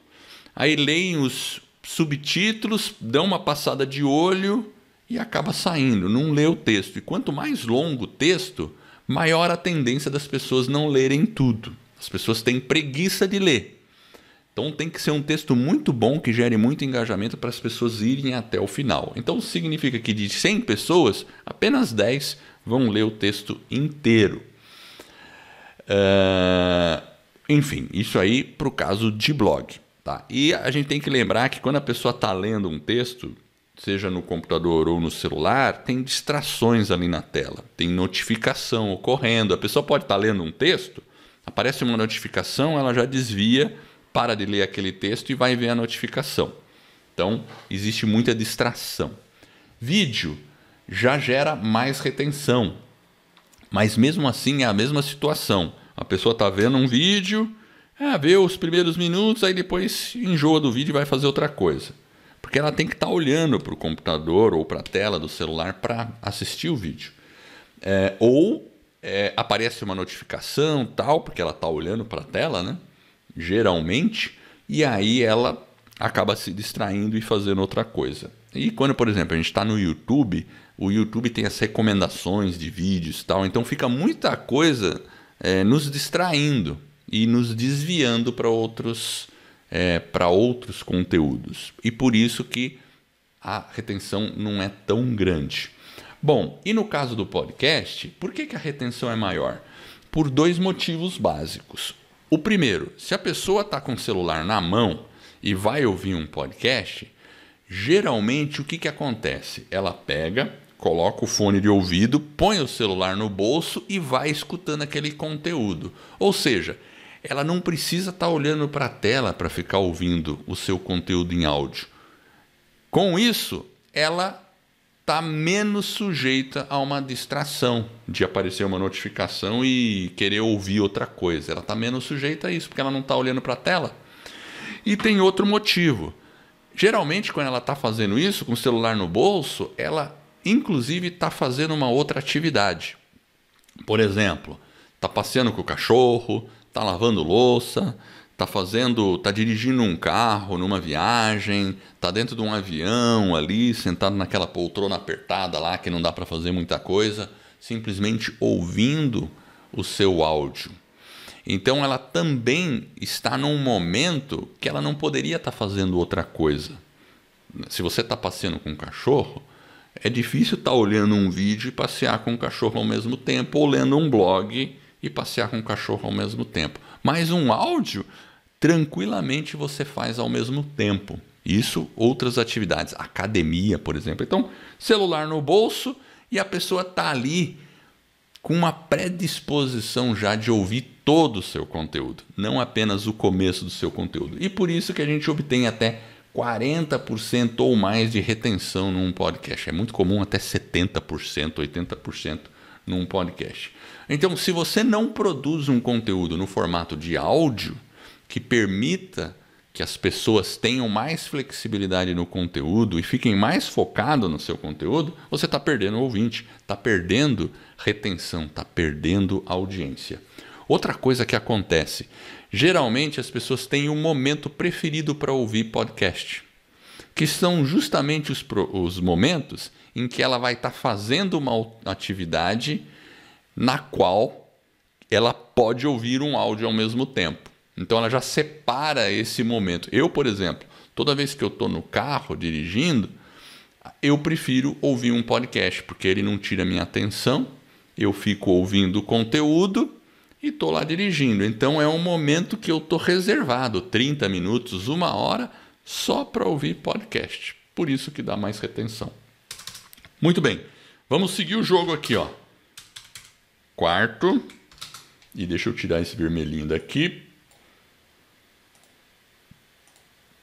aí leem os subtítulos, dão uma passada de olho e acaba saindo, não lê o texto. E quanto mais longo o texto, maior a tendência das pessoas não lerem tudo. As pessoas têm preguiça de ler. Então tem que ser um texto muito bom que gere muito engajamento para as pessoas irem até o final. Então significa que de 100 pessoas, apenas 10 vão ler o texto inteiro. Uh, enfim, isso aí para o caso de blog. Tá? E a gente tem que lembrar que quando a pessoa está lendo um texto, seja no computador ou no celular, tem distrações ali na tela, tem notificação ocorrendo. A pessoa pode estar tá lendo um texto, aparece uma notificação, ela já desvia para de ler aquele texto e vai ver a notificação. Então, existe muita distração. Vídeo já gera mais retenção. Mas mesmo assim é a mesma situação. A pessoa está vendo um vídeo, é, vê os primeiros minutos, aí depois enjoa do vídeo e vai fazer outra coisa. Porque ela tem que estar tá olhando para o computador ou para a tela do celular para assistir o vídeo. É, ou é, aparece uma notificação tal, porque ela está olhando para a tela, né? geralmente, e aí ela acaba se distraindo e fazendo outra coisa. E quando, por exemplo, a gente está no YouTube, o YouTube tem as recomendações de vídeos e tal, então fica muita coisa é, nos distraindo e nos desviando para outros, é, para outros conteúdos. E por isso que a retenção não é tão grande. Bom, e no caso do podcast, por que, que a retenção é maior? Por dois motivos básicos. O primeiro, se a pessoa está com o celular na mão e vai ouvir um podcast, geralmente o que, que acontece? Ela pega, coloca o fone de ouvido, põe o celular no bolso e vai escutando aquele conteúdo. Ou seja, ela não precisa estar tá olhando para a tela para ficar ouvindo o seu conteúdo em áudio. Com isso, ela está menos sujeita a uma distração, de aparecer uma notificação e querer ouvir outra coisa. Ela está menos sujeita a isso, porque ela não está olhando para a tela. E tem outro motivo. Geralmente, quando ela está fazendo isso, com o celular no bolso, ela inclusive está fazendo uma outra atividade. Por exemplo, está passeando com o cachorro, está lavando louça, tá fazendo, tá dirigindo um carro numa viagem, tá dentro de um avião ali, sentado naquela poltrona apertada lá que não dá para fazer muita coisa, simplesmente ouvindo o seu áudio. Então ela também está num momento que ela não poderia estar tá fazendo outra coisa. Se você está passeando com um cachorro, é difícil estar tá olhando um vídeo e passear com o um cachorro ao mesmo tempo, ou lendo um blog e passear com o um cachorro ao mesmo tempo. Mas um áudio, tranquilamente você faz ao mesmo tempo. Isso, outras atividades, academia, por exemplo. Então, celular no bolso e a pessoa está ali com uma predisposição já de ouvir todo o seu conteúdo, não apenas o começo do seu conteúdo. E por isso que a gente obtém até 40% ou mais de retenção num podcast. É muito comum até 70%, 80% num podcast. Então, se você não produz um conteúdo no formato de áudio, que permita que as pessoas tenham mais flexibilidade no conteúdo e fiquem mais focadas no seu conteúdo, você está perdendo o ouvinte, está perdendo retenção, está perdendo audiência. Outra coisa que acontece, geralmente as pessoas têm um momento preferido para ouvir podcast, que são justamente os, os momentos em que ela vai estar tá fazendo uma atividade na qual ela pode ouvir um áudio ao mesmo tempo. Então ela já separa esse momento. Eu, por exemplo, toda vez que eu estou no carro dirigindo, eu prefiro ouvir um podcast, porque ele não tira minha atenção, eu fico ouvindo o conteúdo e estou lá dirigindo. Então é um momento que eu estou reservado, 30 minutos, uma hora, só para ouvir podcast. Por isso que dá mais retenção. Muito bem, vamos seguir o jogo aqui, ó. Quarto. E deixa eu tirar esse vermelhinho daqui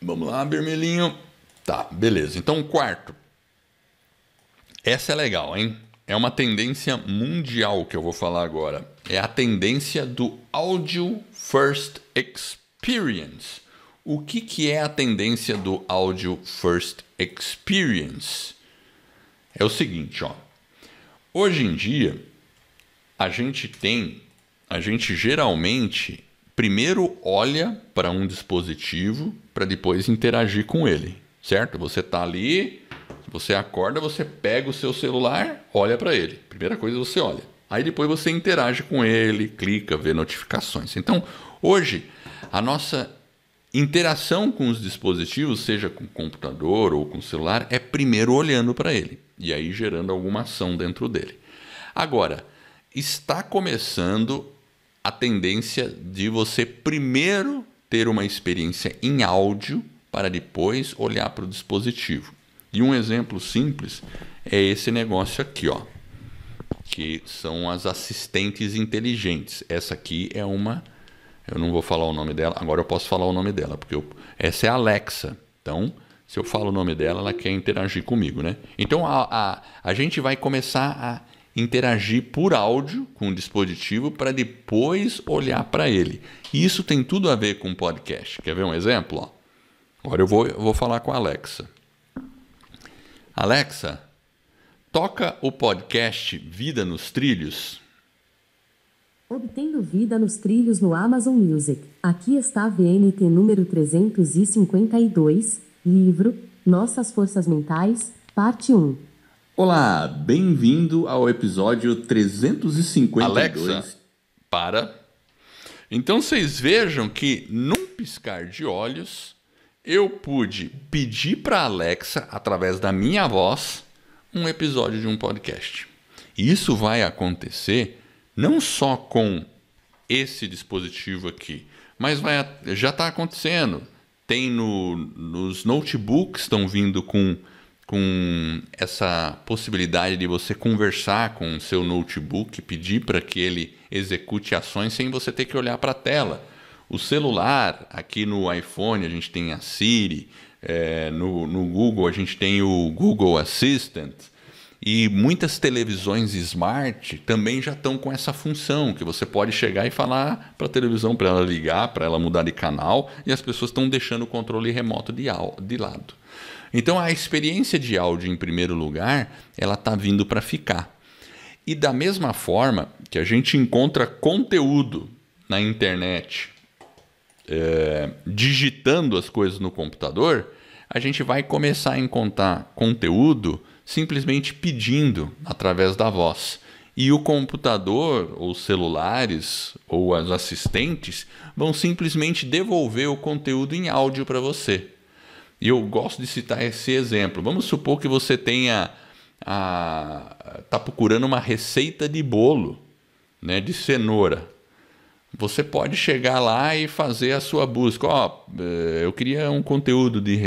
Vamos lá, vermelhinho. Tá, beleza. Então, quarto. Essa é legal, hein? É uma tendência mundial que eu vou falar agora. É a tendência do Audio First Experience. O que, que é a tendência do Audio First Experience? É o seguinte, ó. Hoje em dia, a gente tem, a gente geralmente primeiro olha para um dispositivo para depois interagir com ele, certo? Você está ali, você acorda, você pega o seu celular, olha para ele. Primeira coisa você olha. Aí depois você interage com ele, clica, vê notificações. Então, hoje a nossa interação com os dispositivos, seja com o computador ou com o celular, é primeiro olhando para ele e aí gerando alguma ação dentro dele. Agora, está começando a tendência de você primeiro ter uma experiência em áudio para depois olhar para o dispositivo. E um exemplo simples é esse negócio aqui, ó, que são as assistentes inteligentes. Essa aqui é uma, eu não vou falar o nome dela, agora eu posso falar o nome dela, porque eu, essa é a Alexa. Então, se eu falo o nome dela, ela quer interagir comigo, né? Então a, a, a gente vai começar a interagir por áudio com o dispositivo para depois olhar para ele. Isso tem tudo a ver com podcast. Quer ver um exemplo? Agora eu vou, eu vou falar com a Alexa. Alexa, toca o podcast Vida nos Trilhos. Obtendo Vida nos Trilhos no Amazon Music. Aqui está a VNT número 352, livro Nossas Forças Mentais, parte 1. Olá, bem-vindo ao episódio 352. Alexa, para. Então vocês vejam que num piscar de olhos eu pude pedir para Alexa através da minha voz um episódio de um podcast. E Isso vai acontecer não só com esse dispositivo aqui, mas vai, já está acontecendo. Tem no, nos notebooks estão vindo com com essa possibilidade de você conversar com o seu notebook, pedir para que ele execute ações sem você ter que olhar para a tela. O celular, aqui no iPhone a gente tem a Siri, é, no, no Google a gente tem o Google Assistant, e muitas televisões smart também já estão com essa função, que você pode chegar e falar para a televisão para ela ligar, para ela mudar de canal, e as pessoas estão deixando o controle remoto de, de lado. Então a experiência de áudio em primeiro lugar, ela está vindo para ficar. E da mesma forma que a gente encontra conteúdo na internet, é, digitando as coisas no computador, a gente vai começar a encontrar conteúdo simplesmente pedindo através da voz. E o computador, ou celulares, ou as assistentes vão simplesmente devolver o conteúdo em áudio para você. E eu gosto de citar esse exemplo. Vamos supor que você tenha está tá procurando uma receita de bolo, né, de cenoura. Você pode chegar lá e fazer a sua busca. Ó, eh, eu queria um conteúdo de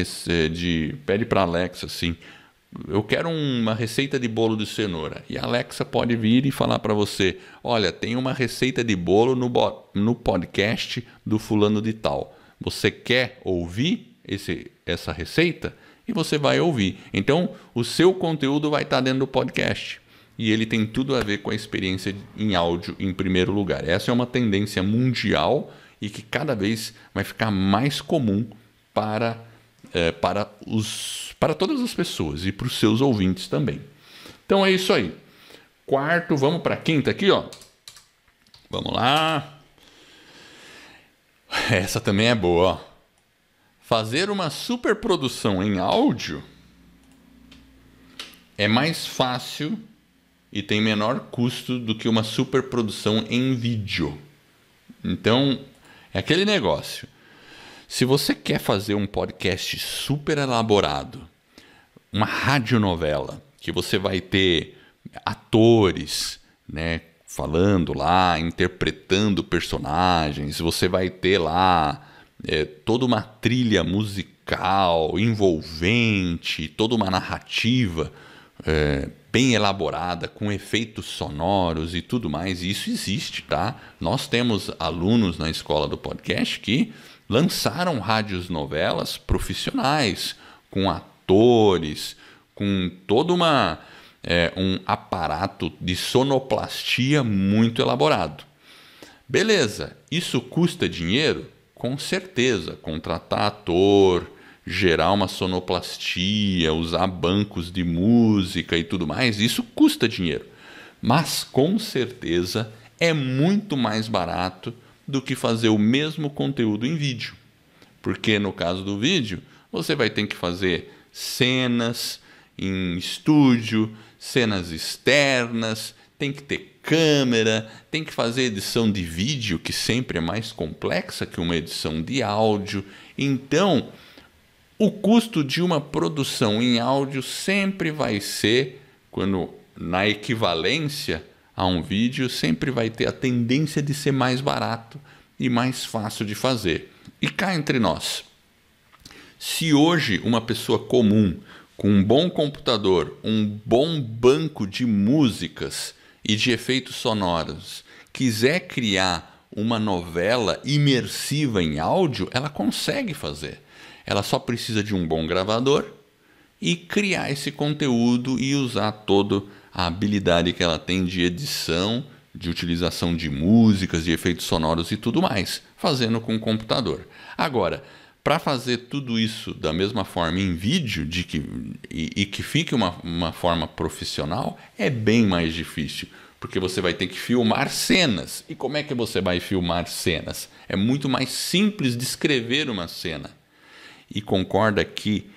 de pede para Alexa assim. Eu quero uma receita de bolo de cenoura. E a Alexa pode vir e falar para você: "Olha, tem uma receita de bolo no no podcast do fulano de tal. Você quer ouvir?" esse, essa receita e você vai ouvir. Então, o seu conteúdo vai estar dentro do podcast. E ele tem tudo a ver com a experiência em áudio em primeiro lugar. Essa é uma tendência mundial e que cada vez vai ficar mais comum para, é, para, os, para todas as pessoas e para os seus ouvintes também. Então é isso aí. Quarto, vamos para a quinta aqui, ó. Vamos lá. Essa também é boa, ó. Fazer uma superprodução em áudio é mais fácil e tem menor custo do que uma superprodução em vídeo. Então, é aquele negócio. Se você quer fazer um podcast super elaborado, uma radionovela, que você vai ter atores, né, falando lá, interpretando personagens, você vai ter lá é, toda uma trilha musical envolvente, toda uma narrativa é, bem elaborada, com efeitos sonoros e tudo mais. E isso existe, tá? Nós temos alunos na escola do podcast que lançaram rádios novelas profissionais, com atores, com toda uma é, um aparato de sonoplastia muito elaborado. Beleza, isso custa dinheiro? com certeza, contratar ator, gerar uma sonoplastia, usar bancos de música e tudo mais, isso custa dinheiro. Mas com certeza é muito mais barato do que fazer o mesmo conteúdo em vídeo. Porque no caso do vídeo, você vai ter que fazer cenas em estúdio, cenas externas, tem que ter câmera, tem que fazer edição de vídeo, que sempre é mais complexa que uma edição de áudio. Então, o custo de uma produção em áudio sempre vai ser, quando na equivalência a um vídeo, sempre vai ter a tendência de ser mais barato e mais fácil de fazer. E cá entre nós, se hoje uma pessoa comum com um bom computador, um bom banco de músicas e de efeitos sonoros quiser criar uma novela imersiva em áudio, ela consegue fazer. Ela só precisa de um bom gravador e criar esse conteúdo e usar toda a habilidade que ela tem de edição, de utilização de músicas, de efeitos sonoros e tudo mais, fazendo com o computador. Agora, para fazer tudo isso da mesma forma em vídeo de que, e, e que fique uma, uma forma profissional é bem mais difícil, porque você vai ter que filmar cenas. E como é que você vai filmar cenas? É muito mais simples descrever uma cena. E concorda que,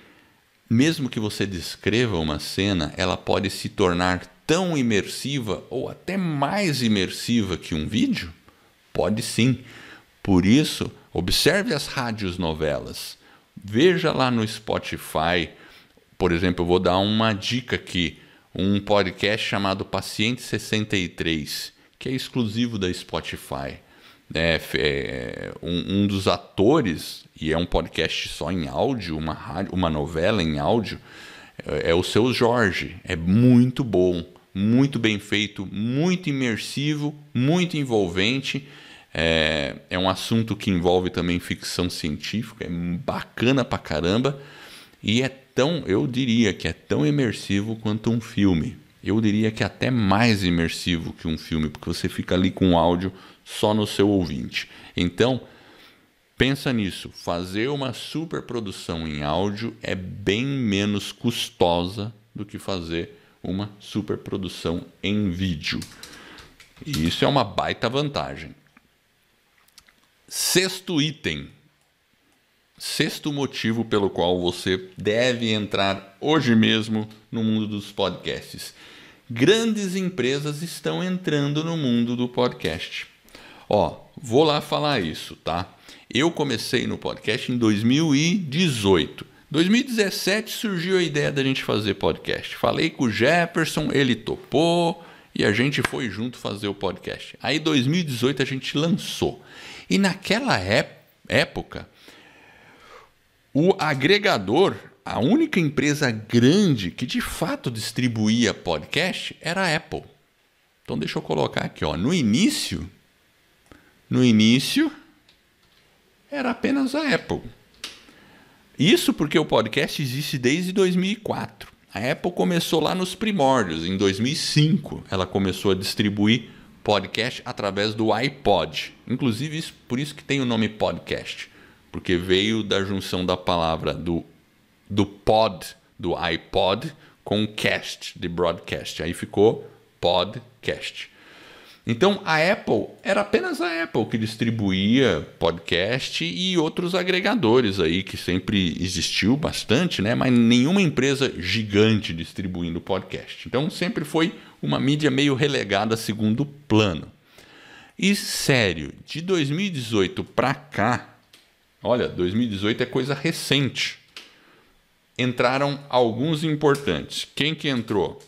mesmo que você descreva uma cena, ela pode se tornar tão imersiva ou até mais imersiva que um vídeo? Pode sim. Por isso, Observe as rádios novelas. Veja lá no Spotify. Por exemplo, eu vou dar uma dica aqui. Um podcast chamado Paciente 63, que é exclusivo da Spotify. É, é, um, um, dos atores, e é um podcast só em áudio, uma, rádio, uma novela em áudio, é, é o seu Jorge. É muito bom, muito bem feito, muito imersivo, muito envolvente é, é um assunto que envolve também ficção científica, é bacana pra caramba. E é tão, eu diria que é tão imersivo quanto um filme. Eu diria que é até mais imersivo que um filme, porque você fica ali com o áudio só no seu ouvinte. Então, pensa nisso, fazer uma super produção em áudio é bem menos custosa do que fazer uma super produção em vídeo. E isso é uma baita vantagem. Sexto item. Sexto motivo pelo qual você deve entrar hoje mesmo no mundo dos podcasts. Grandes empresas estão entrando no mundo do podcast. Ó, vou lá falar isso, tá? Eu comecei no podcast em 2018. 2017 surgiu a ideia da gente fazer podcast. Falei com o Jefferson, ele topou e a gente foi junto fazer o podcast. Aí 2018 a gente lançou. E naquela época, o agregador, a única empresa grande que de fato distribuía podcast era a Apple. Então deixa eu colocar aqui, ó, no início, no início era apenas a Apple. Isso porque o podcast existe desde 2004. A Apple começou lá nos primórdios, em 2005, ela começou a distribuir podcast através do iPod. Inclusive, isso, por isso que tem o nome podcast, porque veio da junção da palavra do, do pod, do iPod, com cast, de broadcast. Aí ficou podcast. Então a Apple era apenas a Apple que distribuía podcast e outros agregadores aí que sempre existiu bastante, né? Mas nenhuma empresa gigante distribuindo podcast. Então sempre foi uma mídia meio relegada a segundo plano. E sério, de 2018 para cá, olha, 2018 é coisa recente. Entraram alguns importantes. Quem que entrou?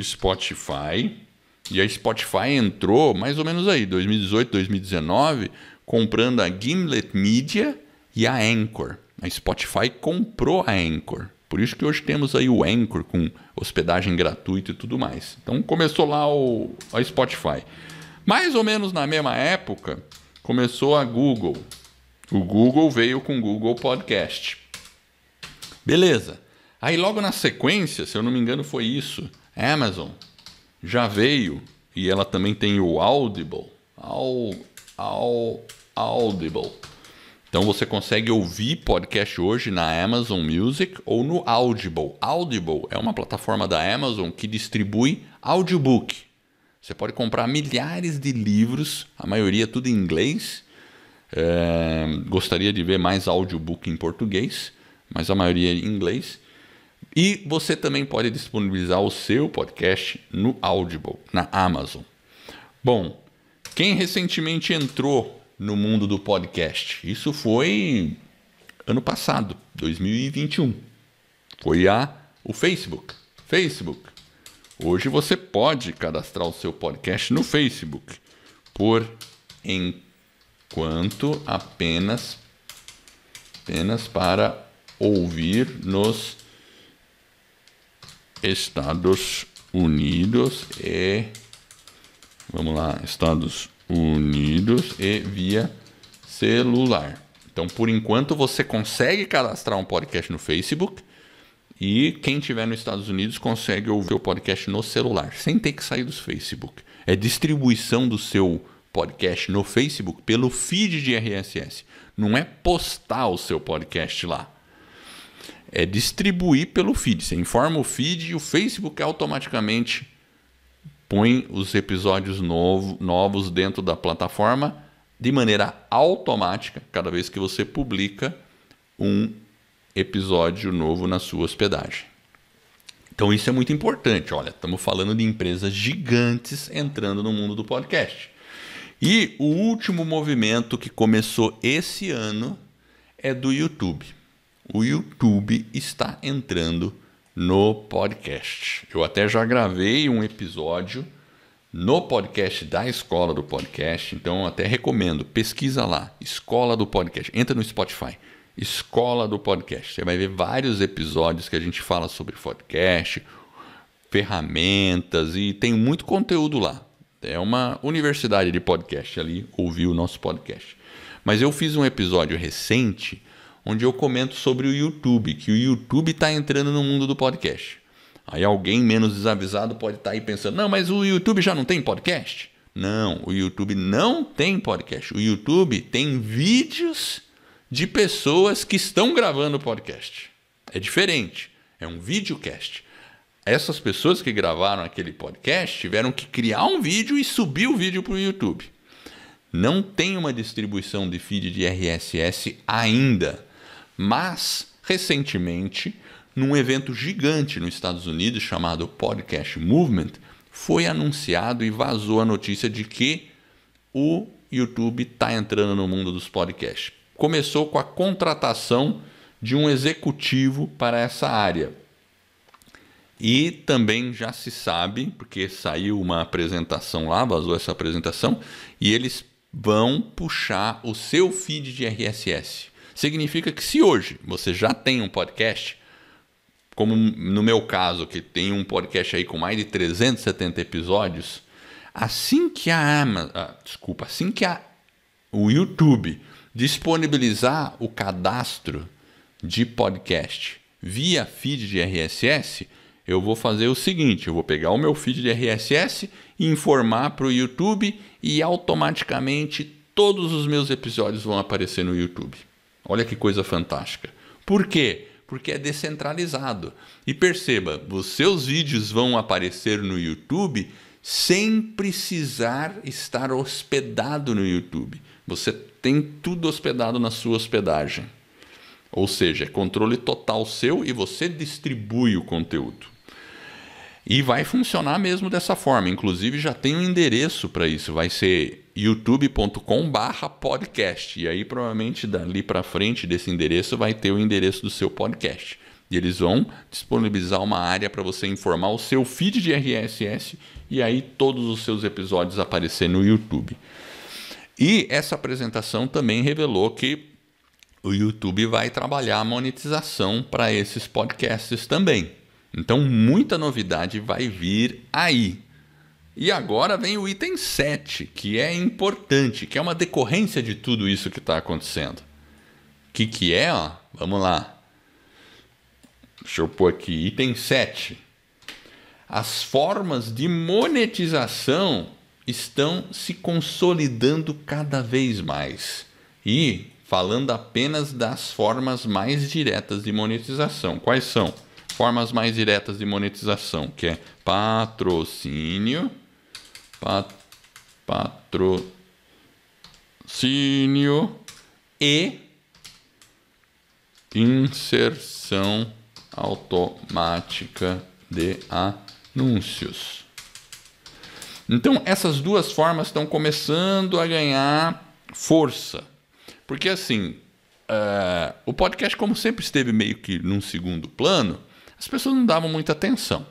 Spotify, e a Spotify entrou mais ou menos aí, 2018, 2019, comprando a Gimlet Media e a Anchor. A Spotify comprou a Anchor. Por isso que hoje temos aí o Anchor com hospedagem gratuita e tudo mais. Então começou lá o a Spotify. Mais ou menos na mesma época começou a Google. O Google veio com o Google Podcast. Beleza. Aí logo na sequência, se eu não me engano, foi isso. Amazon, já veio, e ela também tem o Audible. Au, au, audible. Então você consegue ouvir podcast hoje na Amazon Music ou no Audible. Audible é uma plataforma da Amazon que distribui audiobook. Você pode comprar milhares de livros, a maioria é tudo em inglês. É, gostaria de ver mais audiobook em português, mas a maioria é em inglês. E você também pode disponibilizar o seu podcast no Audible, na Amazon. Bom, quem recentemente entrou no mundo do podcast? Isso foi ano passado, 2021. Foi a o Facebook. Facebook. Hoje você pode cadastrar o seu podcast no Facebook por enquanto apenas apenas para ouvir nos Estados Unidos e vamos lá, Estados Unidos e via celular. Então, por enquanto você consegue cadastrar um podcast no Facebook e quem estiver nos Estados Unidos consegue ouvir o podcast no celular, sem ter que sair do Facebook. É distribuição do seu podcast no Facebook pelo feed de RSS. Não é postar o seu podcast lá é distribuir pelo feed. Você informa o feed e o Facebook automaticamente põe os episódios novo, novos dentro da plataforma de maneira automática cada vez que você publica um episódio novo na sua hospedagem. Então isso é muito importante. Olha, estamos falando de empresas gigantes entrando no mundo do podcast. E o último movimento que começou esse ano é do YouTube o YouTube está entrando no podcast. Eu até já gravei um episódio no podcast da Escola do Podcast, então até recomendo, pesquisa lá, Escola do Podcast, entra no Spotify, Escola do Podcast. Você vai ver vários episódios que a gente fala sobre podcast, ferramentas e tem muito conteúdo lá. É uma universidade de podcast ali, ouvir o nosso podcast. Mas eu fiz um episódio recente onde eu comento sobre o YouTube, que o YouTube está entrando no mundo do podcast. Aí alguém menos desavisado pode estar tá aí pensando: não, mas o YouTube já não tem podcast? Não, o YouTube não tem podcast. O YouTube tem vídeos de pessoas que estão gravando podcast. É diferente. É um videocast. Essas pessoas que gravaram aquele podcast tiveram que criar um vídeo e subir o vídeo para o YouTube. Não tem uma distribuição de feed de RSS ainda. Mas, recentemente, num evento gigante nos Estados Unidos chamado Podcast Movement, foi anunciado e vazou a notícia de que o YouTube está entrando no mundo dos podcasts. Começou com a contratação de um executivo para essa área. E também já se sabe, porque saiu uma apresentação lá, vazou essa apresentação, e eles vão puxar o seu feed de RSS. Significa que se hoje você já tem um podcast, como no meu caso, que tem um podcast aí com mais de 370 episódios, assim que a Amazon, ah, desculpa, assim que a, o YouTube disponibilizar o cadastro de podcast via feed de RSS, eu vou fazer o seguinte, eu vou pegar o meu feed de RSS e informar para o YouTube e automaticamente todos os meus episódios vão aparecer no YouTube. Olha que coisa fantástica. Por quê? Porque é descentralizado. E perceba, os seus vídeos vão aparecer no YouTube sem precisar estar hospedado no YouTube. Você tem tudo hospedado na sua hospedagem. Ou seja, é controle total seu e você distribui o conteúdo. E vai funcionar mesmo dessa forma. Inclusive, já tem um endereço para isso. Vai ser youtube.com/podcast. E aí provavelmente dali para frente desse endereço vai ter o endereço do seu podcast. E eles vão disponibilizar uma área para você informar o seu feed de RSS e aí todos os seus episódios aparecer no YouTube. E essa apresentação também revelou que o YouTube vai trabalhar a monetização para esses podcasts também. Então, muita novidade vai vir aí. E agora vem o item 7, que é importante, que é uma decorrência de tudo isso que está acontecendo. O que, que é? Ó? Vamos lá. Deixa eu pôr aqui. Item 7. As formas de monetização estão se consolidando cada vez mais. E falando apenas das formas mais diretas de monetização. Quais são? Formas mais diretas de monetização, que é patrocínio pat, patrocínio e inserção automática de anúncios. Então, essas duas formas estão começando a ganhar força. Porque, assim, uh, o podcast, como sempre esteve meio que num segundo plano, as pessoas não davam muita atenção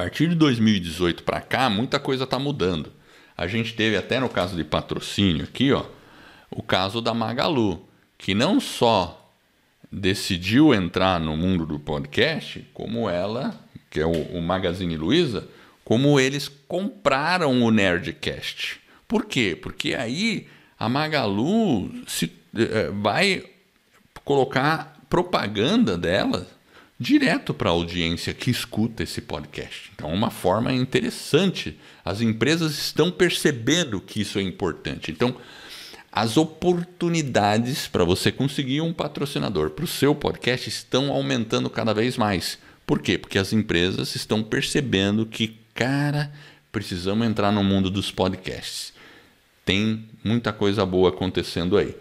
partir de 2018 para cá, muita coisa está mudando. A gente teve até no caso de patrocínio aqui, ó, o caso da Magalu, que não só decidiu entrar no mundo do podcast, como ela, que é o, o Magazine Luiza, como eles compraram o Nerdcast. Por quê? Porque aí a Magalu se, eh, vai colocar propaganda dela direto para a audiência que escuta esse podcast. Então, é uma forma interessante. As empresas estão percebendo que isso é importante. Então, as oportunidades para você conseguir um patrocinador para o seu podcast estão aumentando cada vez mais. Por quê? Porque as empresas estão percebendo que, cara, precisamos entrar no mundo dos podcasts. Tem muita coisa boa acontecendo aí.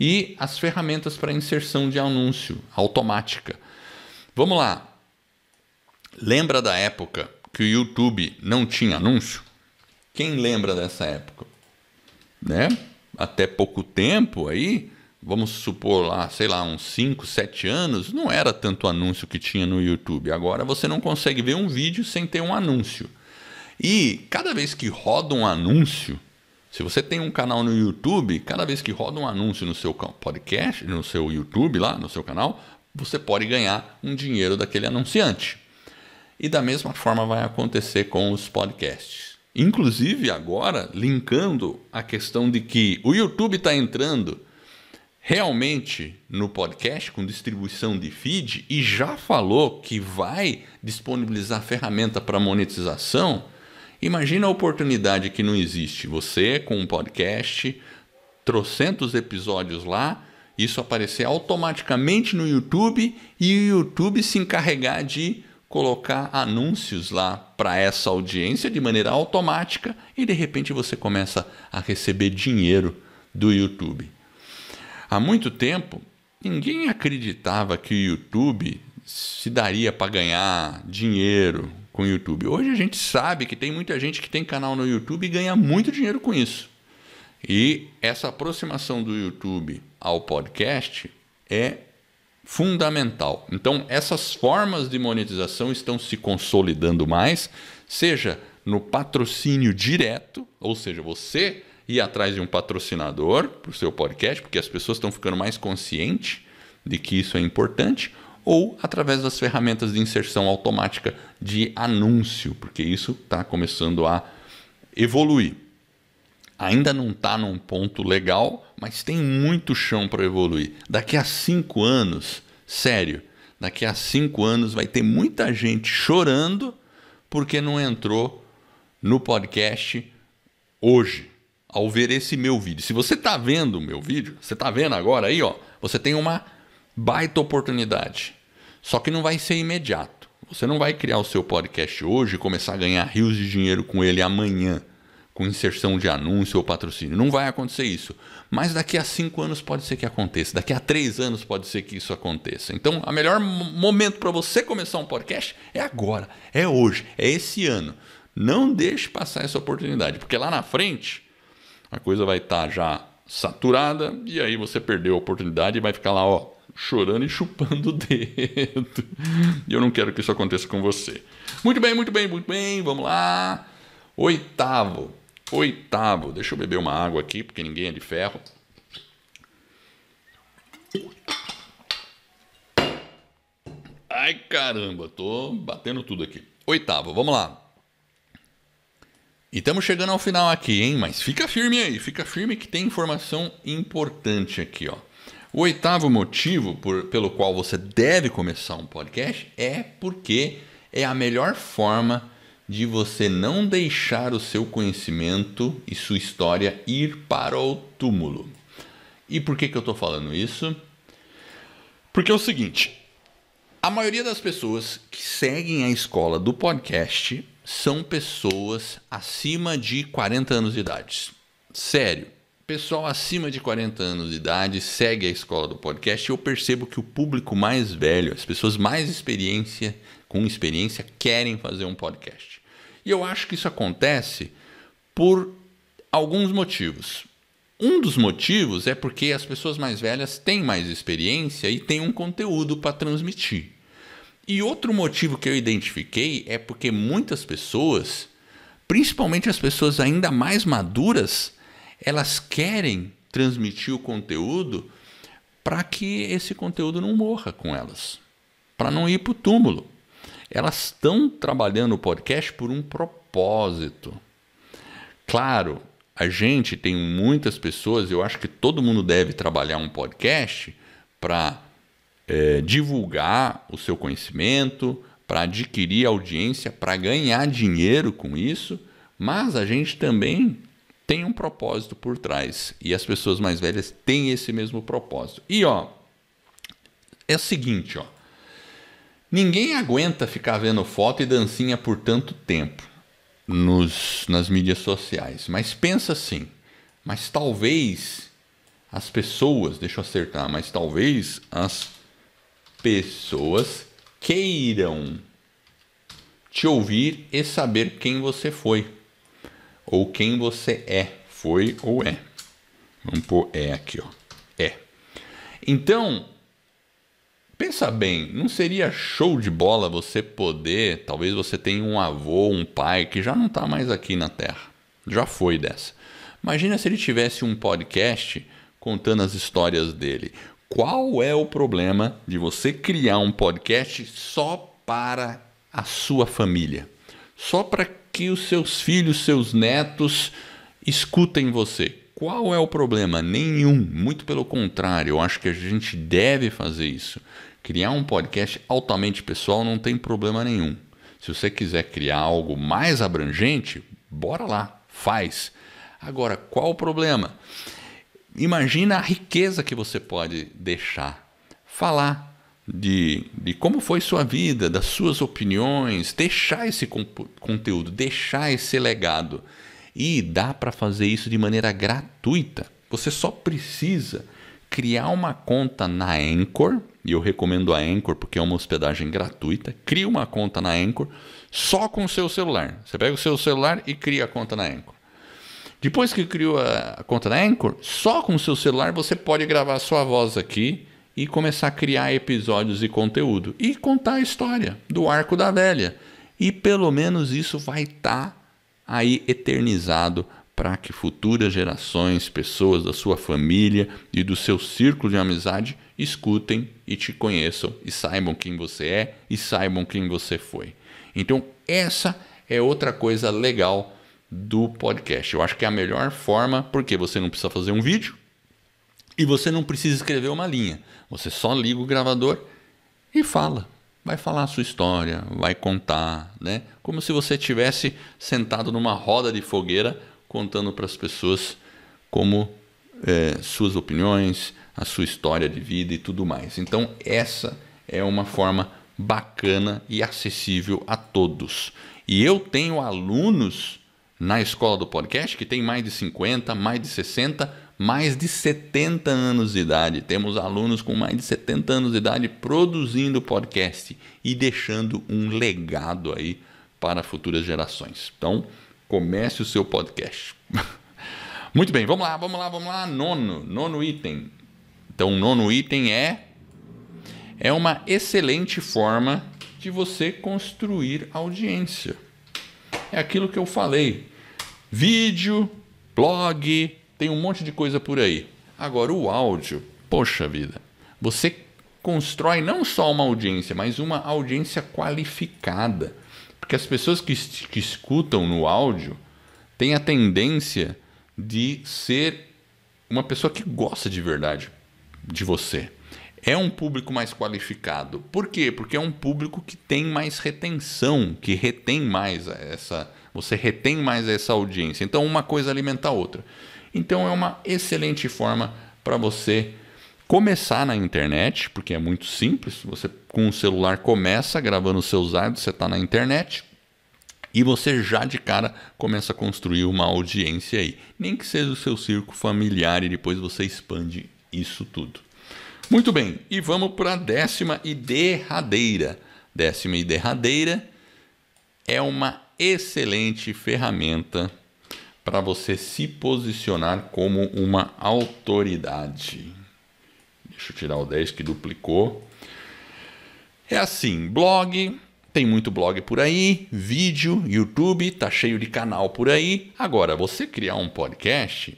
E as ferramentas para inserção de anúncio automática. Vamos lá. Lembra da época que o YouTube não tinha anúncio? Quem lembra dessa época? Né? Até pouco tempo aí, vamos supor lá, sei lá, uns 5, 7 anos, não era tanto anúncio que tinha no YouTube. Agora você não consegue ver um vídeo sem ter um anúncio. E cada vez que roda um anúncio, se você tem um canal no YouTube, cada vez que roda um anúncio no seu podcast, no seu YouTube lá, no seu canal, você pode ganhar um dinheiro daquele anunciante. E da mesma forma vai acontecer com os podcasts. Inclusive, agora, linkando a questão de que o YouTube está entrando realmente no podcast com distribuição de feed e já falou que vai disponibilizar ferramenta para monetização, imagina a oportunidade que não existe. Você com um podcast, trocentos episódios lá, isso aparecer automaticamente no YouTube e o YouTube se encarregar de colocar anúncios lá para essa audiência de maneira automática e de repente você começa a receber dinheiro do YouTube. Há muito tempo, ninguém acreditava que o YouTube se daria para ganhar dinheiro com o YouTube. Hoje a gente sabe que tem muita gente que tem canal no YouTube e ganha muito dinheiro com isso. E essa aproximação do YouTube ao podcast é fundamental. Então, essas formas de monetização estão se consolidando mais, seja no patrocínio direto, ou seja, você ir atrás de um patrocinador para o seu podcast, porque as pessoas estão ficando mais conscientes de que isso é importante, ou através das ferramentas de inserção automática de anúncio, porque isso está começando a evoluir ainda não está num ponto legal, mas tem muito chão para evoluir. Daqui a cinco anos, sério, daqui a cinco anos vai ter muita gente chorando porque não entrou no podcast hoje, ao ver esse meu vídeo. Se você está vendo o meu vídeo, você está vendo agora aí, ó, você tem uma baita oportunidade. Só que não vai ser imediato. Você não vai criar o seu podcast hoje e começar a ganhar rios de dinheiro com ele amanhã com inserção de anúncio ou patrocínio. Não vai acontecer isso. Mas daqui a cinco anos pode ser que aconteça. Daqui a três anos pode ser que isso aconteça. Então, o melhor momento para você começar um podcast é agora, é hoje, é esse ano. Não deixe passar essa oportunidade, porque lá na frente a coisa vai estar tá já saturada e aí você perdeu a oportunidade e vai ficar lá, ó, chorando e chupando o dedo. e eu não quero que isso aconteça com você. Muito bem, muito bem, muito bem. Vamos lá. Oitavo, oitavo. Deixa eu beber uma água aqui, porque ninguém é de ferro. Ai caramba, tô batendo tudo aqui. Oitavo, vamos lá. E estamos chegando ao final aqui, hein? Mas fica firme aí, fica firme que tem informação importante aqui, ó. O oitavo motivo por, pelo qual você deve começar um podcast é porque é a melhor forma de você não deixar o seu conhecimento e sua história ir para o túmulo. E por que, que eu estou falando isso? Porque é o seguinte: a maioria das pessoas que seguem a escola do podcast são pessoas acima de 40 anos de idade. Sério, pessoal acima de 40 anos de idade segue a escola do podcast e eu percebo que o público mais velho, as pessoas mais experiência, com experiência querem fazer um podcast. E eu acho que isso acontece por alguns motivos. Um dos motivos é porque as pessoas mais velhas têm mais experiência e têm um conteúdo para transmitir. E outro motivo que eu identifiquei é porque muitas pessoas, principalmente as pessoas ainda mais maduras, elas querem transmitir o conteúdo para que esse conteúdo não morra com elas, para não ir para o túmulo elas estão trabalhando o podcast por um propósito. Claro, a gente tem muitas pessoas, eu acho que todo mundo deve trabalhar um podcast para é, divulgar o seu conhecimento, para adquirir audiência, para ganhar dinheiro com isso, mas a gente também tem um propósito por trás. E as pessoas mais velhas têm esse mesmo propósito. E ó, é o seguinte, ó. Ninguém aguenta ficar vendo foto e dancinha por tanto tempo nos, nas mídias sociais. Mas pensa assim, mas talvez as pessoas, deixa eu acertar, mas talvez as pessoas queiram te ouvir e saber quem você foi ou quem você é, foi ou é. Vamos pôr é aqui, ó. É. Então, Pensa bem, não seria show de bola você poder, talvez você tenha um avô, um pai que já não está mais aqui na Terra, já foi dessa. Imagina se ele tivesse um podcast contando as histórias dele. Qual é o problema de você criar um podcast só para a sua família? Só para que os seus filhos, seus netos escutem você? Qual é o problema? Nenhum. Muito pelo contrário, eu acho que a gente deve fazer isso. Criar um podcast altamente pessoal não tem problema nenhum. Se você quiser criar algo mais abrangente, bora lá, faz. Agora, qual o problema? Imagina a riqueza que você pode deixar. Falar de, de como foi sua vida, das suas opiniões, deixar esse conteúdo, deixar esse legado. E dá para fazer isso de maneira gratuita. Você só precisa criar uma conta na Anchor, e eu recomendo a Anchor porque é uma hospedagem gratuita. Cria uma conta na Anchor só com o seu celular. Você pega o seu celular e cria a conta na Anchor. Depois que criou a conta na Anchor, só com o seu celular você pode gravar sua voz aqui e começar a criar episódios e conteúdo e contar a história do arco da velha. E pelo menos isso vai estar tá aí eternizado para que futuras gerações, pessoas da sua família e do seu círculo de amizade escutem e te conheçam e saibam quem você é e saibam quem você foi. Então, essa é outra coisa legal do podcast. Eu acho que é a melhor forma, porque você não precisa fazer um vídeo e você não precisa escrever uma linha. Você só liga o gravador e fala vai falar a sua história, vai contar, né? Como se você tivesse sentado numa roda de fogueira contando para as pessoas como é, suas opiniões, a sua história de vida e tudo mais. Então essa é uma forma bacana e acessível a todos. E eu tenho alunos na escola do podcast que tem mais de 50, mais de 60 mais de 70 anos de idade. Temos alunos com mais de 70 anos de idade produzindo podcast e deixando um legado aí para futuras gerações. Então, comece o seu podcast. Muito bem, vamos lá, vamos lá, vamos lá. Nono, nono item. Então, o nono item é é uma excelente forma de você construir audiência. É aquilo que eu falei. Vídeo, blog, tem um monte de coisa por aí. Agora, o áudio, poxa vida, você constrói não só uma audiência, mas uma audiência qualificada. Porque as pessoas que, que escutam no áudio têm a tendência de ser uma pessoa que gosta de verdade de você. É um público mais qualificado. Por quê? Porque é um público que tem mais retenção, que retém mais essa. Você retém mais essa audiência. Então, uma coisa alimenta a outra. Então é uma excelente forma para você começar na internet, porque é muito simples. Você com o celular começa gravando os seus áudios, você está na internet e você já de cara começa a construir uma audiência aí, nem que seja o seu circo familiar e depois você expande isso tudo. Muito bem, e vamos para a décima e derradeira. Décima e derradeira é uma excelente ferramenta para você se posicionar como uma autoridade. Deixa eu tirar o 10 que duplicou. É assim, blog, tem muito blog por aí, vídeo, YouTube, tá cheio de canal por aí. Agora, você criar um podcast,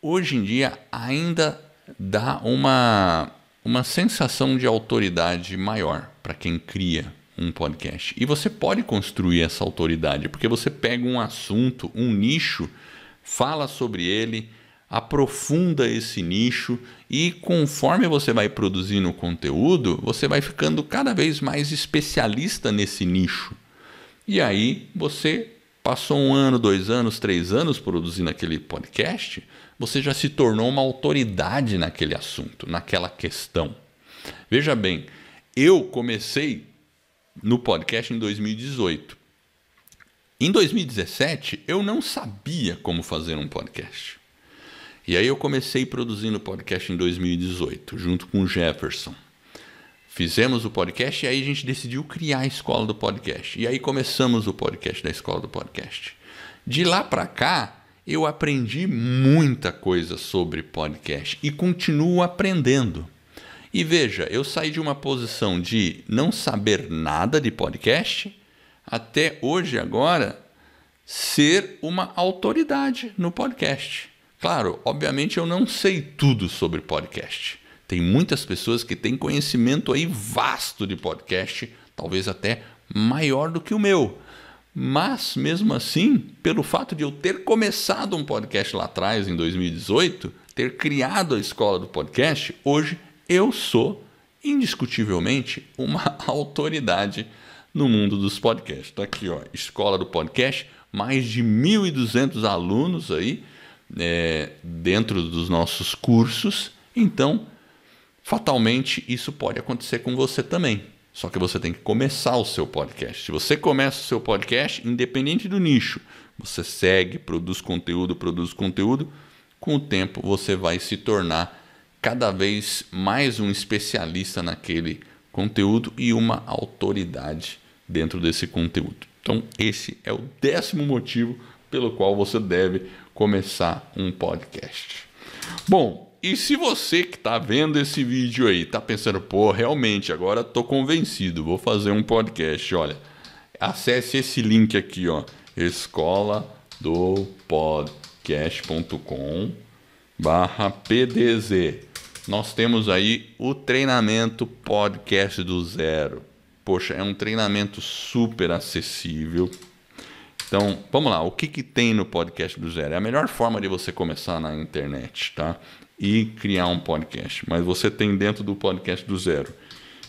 hoje em dia ainda dá uma uma sensação de autoridade maior para quem cria um podcast. E você pode construir essa autoridade, porque você pega um assunto, um nicho, fala sobre ele, aprofunda esse nicho e conforme você vai produzindo conteúdo, você vai ficando cada vez mais especialista nesse nicho. E aí você passou um ano, dois anos, três anos produzindo aquele podcast, você já se tornou uma autoridade naquele assunto, naquela questão. Veja bem, eu comecei no podcast em 2018. Em 2017, eu não sabia como fazer um podcast. E aí eu comecei produzindo o podcast em 2018, junto com o Jefferson. Fizemos o podcast e aí a gente decidiu criar a escola do podcast. E aí começamos o podcast da escola do podcast. De lá para cá, eu aprendi muita coisa sobre podcast e continuo aprendendo. E veja, eu saí de uma posição de não saber nada de podcast até hoje agora ser uma autoridade no podcast. Claro, obviamente eu não sei tudo sobre podcast. Tem muitas pessoas que têm conhecimento aí vasto de podcast, talvez até maior do que o meu. Mas mesmo assim, pelo fato de eu ter começado um podcast lá atrás em 2018, ter criado a escola do podcast, hoje eu sou indiscutivelmente uma autoridade no mundo dos podcasts. Tá aqui, ó, Escola do Podcast, mais de 1.200 alunos aí é, dentro dos nossos cursos. Então, fatalmente, isso pode acontecer com você também. Só que você tem que começar o seu podcast. Se você começa o seu podcast, independente do nicho, você segue, produz conteúdo, produz conteúdo, com o tempo você vai se tornar cada vez mais um especialista naquele conteúdo e uma autoridade dentro desse conteúdo. Então, esse é o décimo motivo pelo qual você deve começar um podcast. Bom, e se você que está vendo esse vídeo aí está pensando, pô, realmente agora estou convencido, vou fazer um podcast. Olha, acesse esse link aqui, ó, escola do podcast.com barra pdz nós temos aí o treinamento podcast do zero. Poxa, é um treinamento super acessível. Então, vamos lá, o que, que tem no podcast do zero? É a melhor forma de você começar na internet, tá? E criar um podcast. Mas você tem dentro do podcast do zero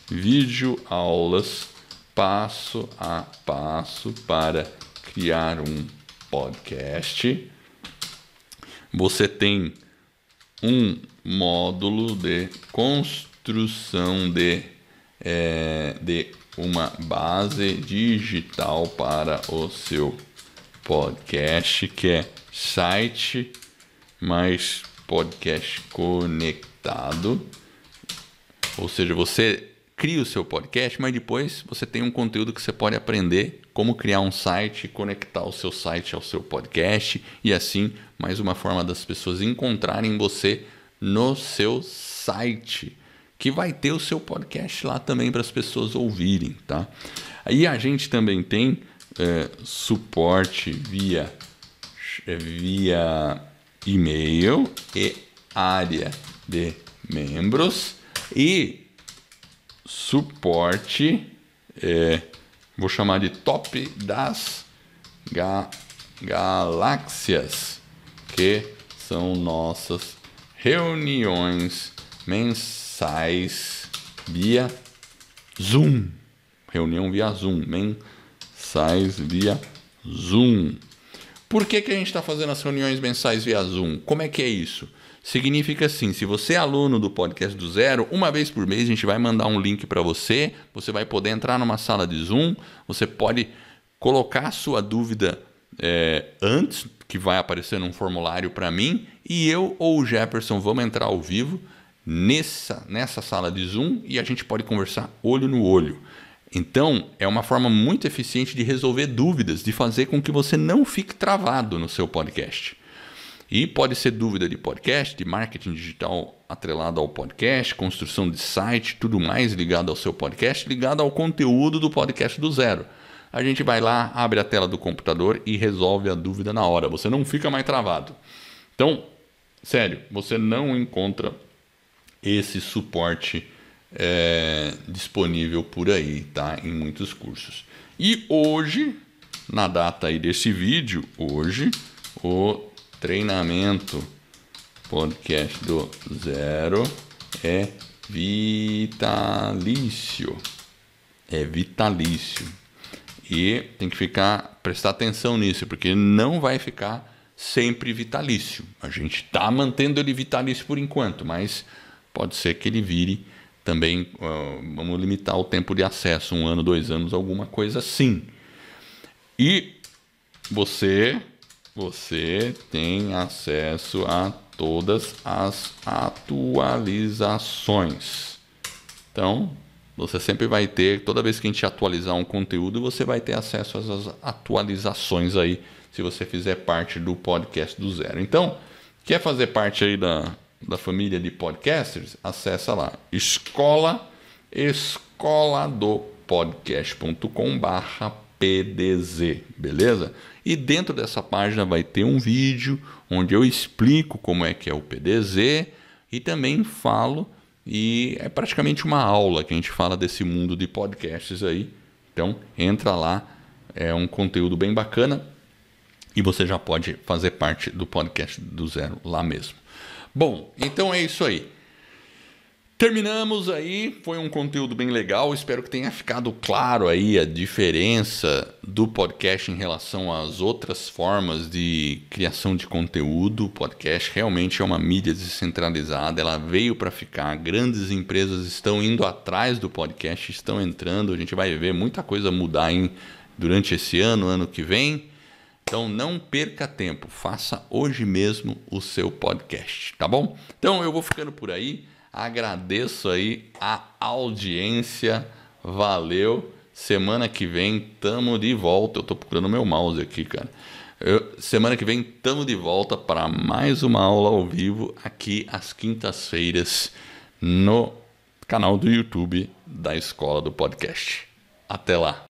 vídeo aulas passo a passo para criar um podcast. Você tem um módulo de construção de, é, de uma base digital para o seu podcast, que é site mais podcast conectado. Ou seja, você cria o seu podcast, mas depois você tem um conteúdo que você pode aprender como criar um site, conectar o seu site ao seu podcast e assim mais uma forma das pessoas encontrarem você no seu site, que vai ter o seu podcast lá também para as pessoas ouvirem, tá? Aí a gente também tem é, suporte via é, via e-mail e área de membros e suporte, é, vou chamar de top das ga galáxias, que são nossas reuniões mensais via Zoom. Reunião via Zoom, mensais via Zoom. Por que, que a gente está fazendo as reuniões mensais via Zoom? Como é que é isso? Significa assim, se você é aluno do podcast do zero, uma vez por mês a gente vai mandar um link para você, você vai poder entrar numa sala de Zoom, você pode colocar sua dúvida é, antes que vai aparecer num formulário para mim e eu ou o Jefferson vamos entrar ao vivo nessa, nessa sala de Zoom e a gente pode conversar olho no olho. Então, é uma forma muito eficiente de resolver dúvidas, de fazer com que você não fique travado no seu podcast. E pode ser dúvida de podcast, de marketing digital atrelado ao podcast, construção de site, tudo mais ligado ao seu podcast, ligado ao conteúdo do podcast do zero a gente vai lá, abre a tela do computador e resolve a dúvida na hora. Você não fica mais travado. Então, sério, você não encontra esse suporte é, disponível por aí, tá? Em muitos cursos. E hoje, na data aí desse vídeo, hoje, o treinamento podcast do zero é vitalício. É vitalício. E tem que ficar, prestar atenção nisso, porque não vai ficar sempre vitalício. A gente está mantendo ele vitalício por enquanto, mas pode ser que ele vire também. Uh, vamos limitar o tempo de acesso, um ano, dois anos, alguma coisa assim. E você, você tem acesso a todas as atualizações. Então, você sempre vai ter, toda vez que a gente atualizar um conteúdo, você vai ter acesso às atualizações aí, se você fizer parte do podcast do zero. Então, quer fazer parte aí da, da família de podcasters? Acessa lá, escola, escola do podcast.com barra PDZ, beleza? E dentro dessa página vai ter um vídeo onde eu explico como é que é o PDZ e também falo e é praticamente uma aula que a gente fala desse mundo de podcasts aí. Então, entra lá, é um conteúdo bem bacana e você já pode fazer parte do podcast do zero lá mesmo. Bom, então é isso aí. Terminamos aí, foi um conteúdo bem legal. Espero que tenha ficado claro aí a diferença do podcast em relação às outras formas de criação de conteúdo. O podcast realmente é uma mídia descentralizada, ela veio para ficar. Grandes empresas estão indo atrás do podcast, estão entrando. A gente vai ver muita coisa mudar em, durante esse ano, ano que vem. Então não perca tempo, faça hoje mesmo o seu podcast, tá bom? Então eu vou ficando por aí. Agradeço aí a audiência. Valeu. Semana que vem tamo de volta. Eu tô procurando meu mouse aqui, cara. Eu, semana que vem tamo de volta para mais uma aula ao vivo aqui às quintas-feiras no canal do YouTube da Escola do Podcast. Até lá.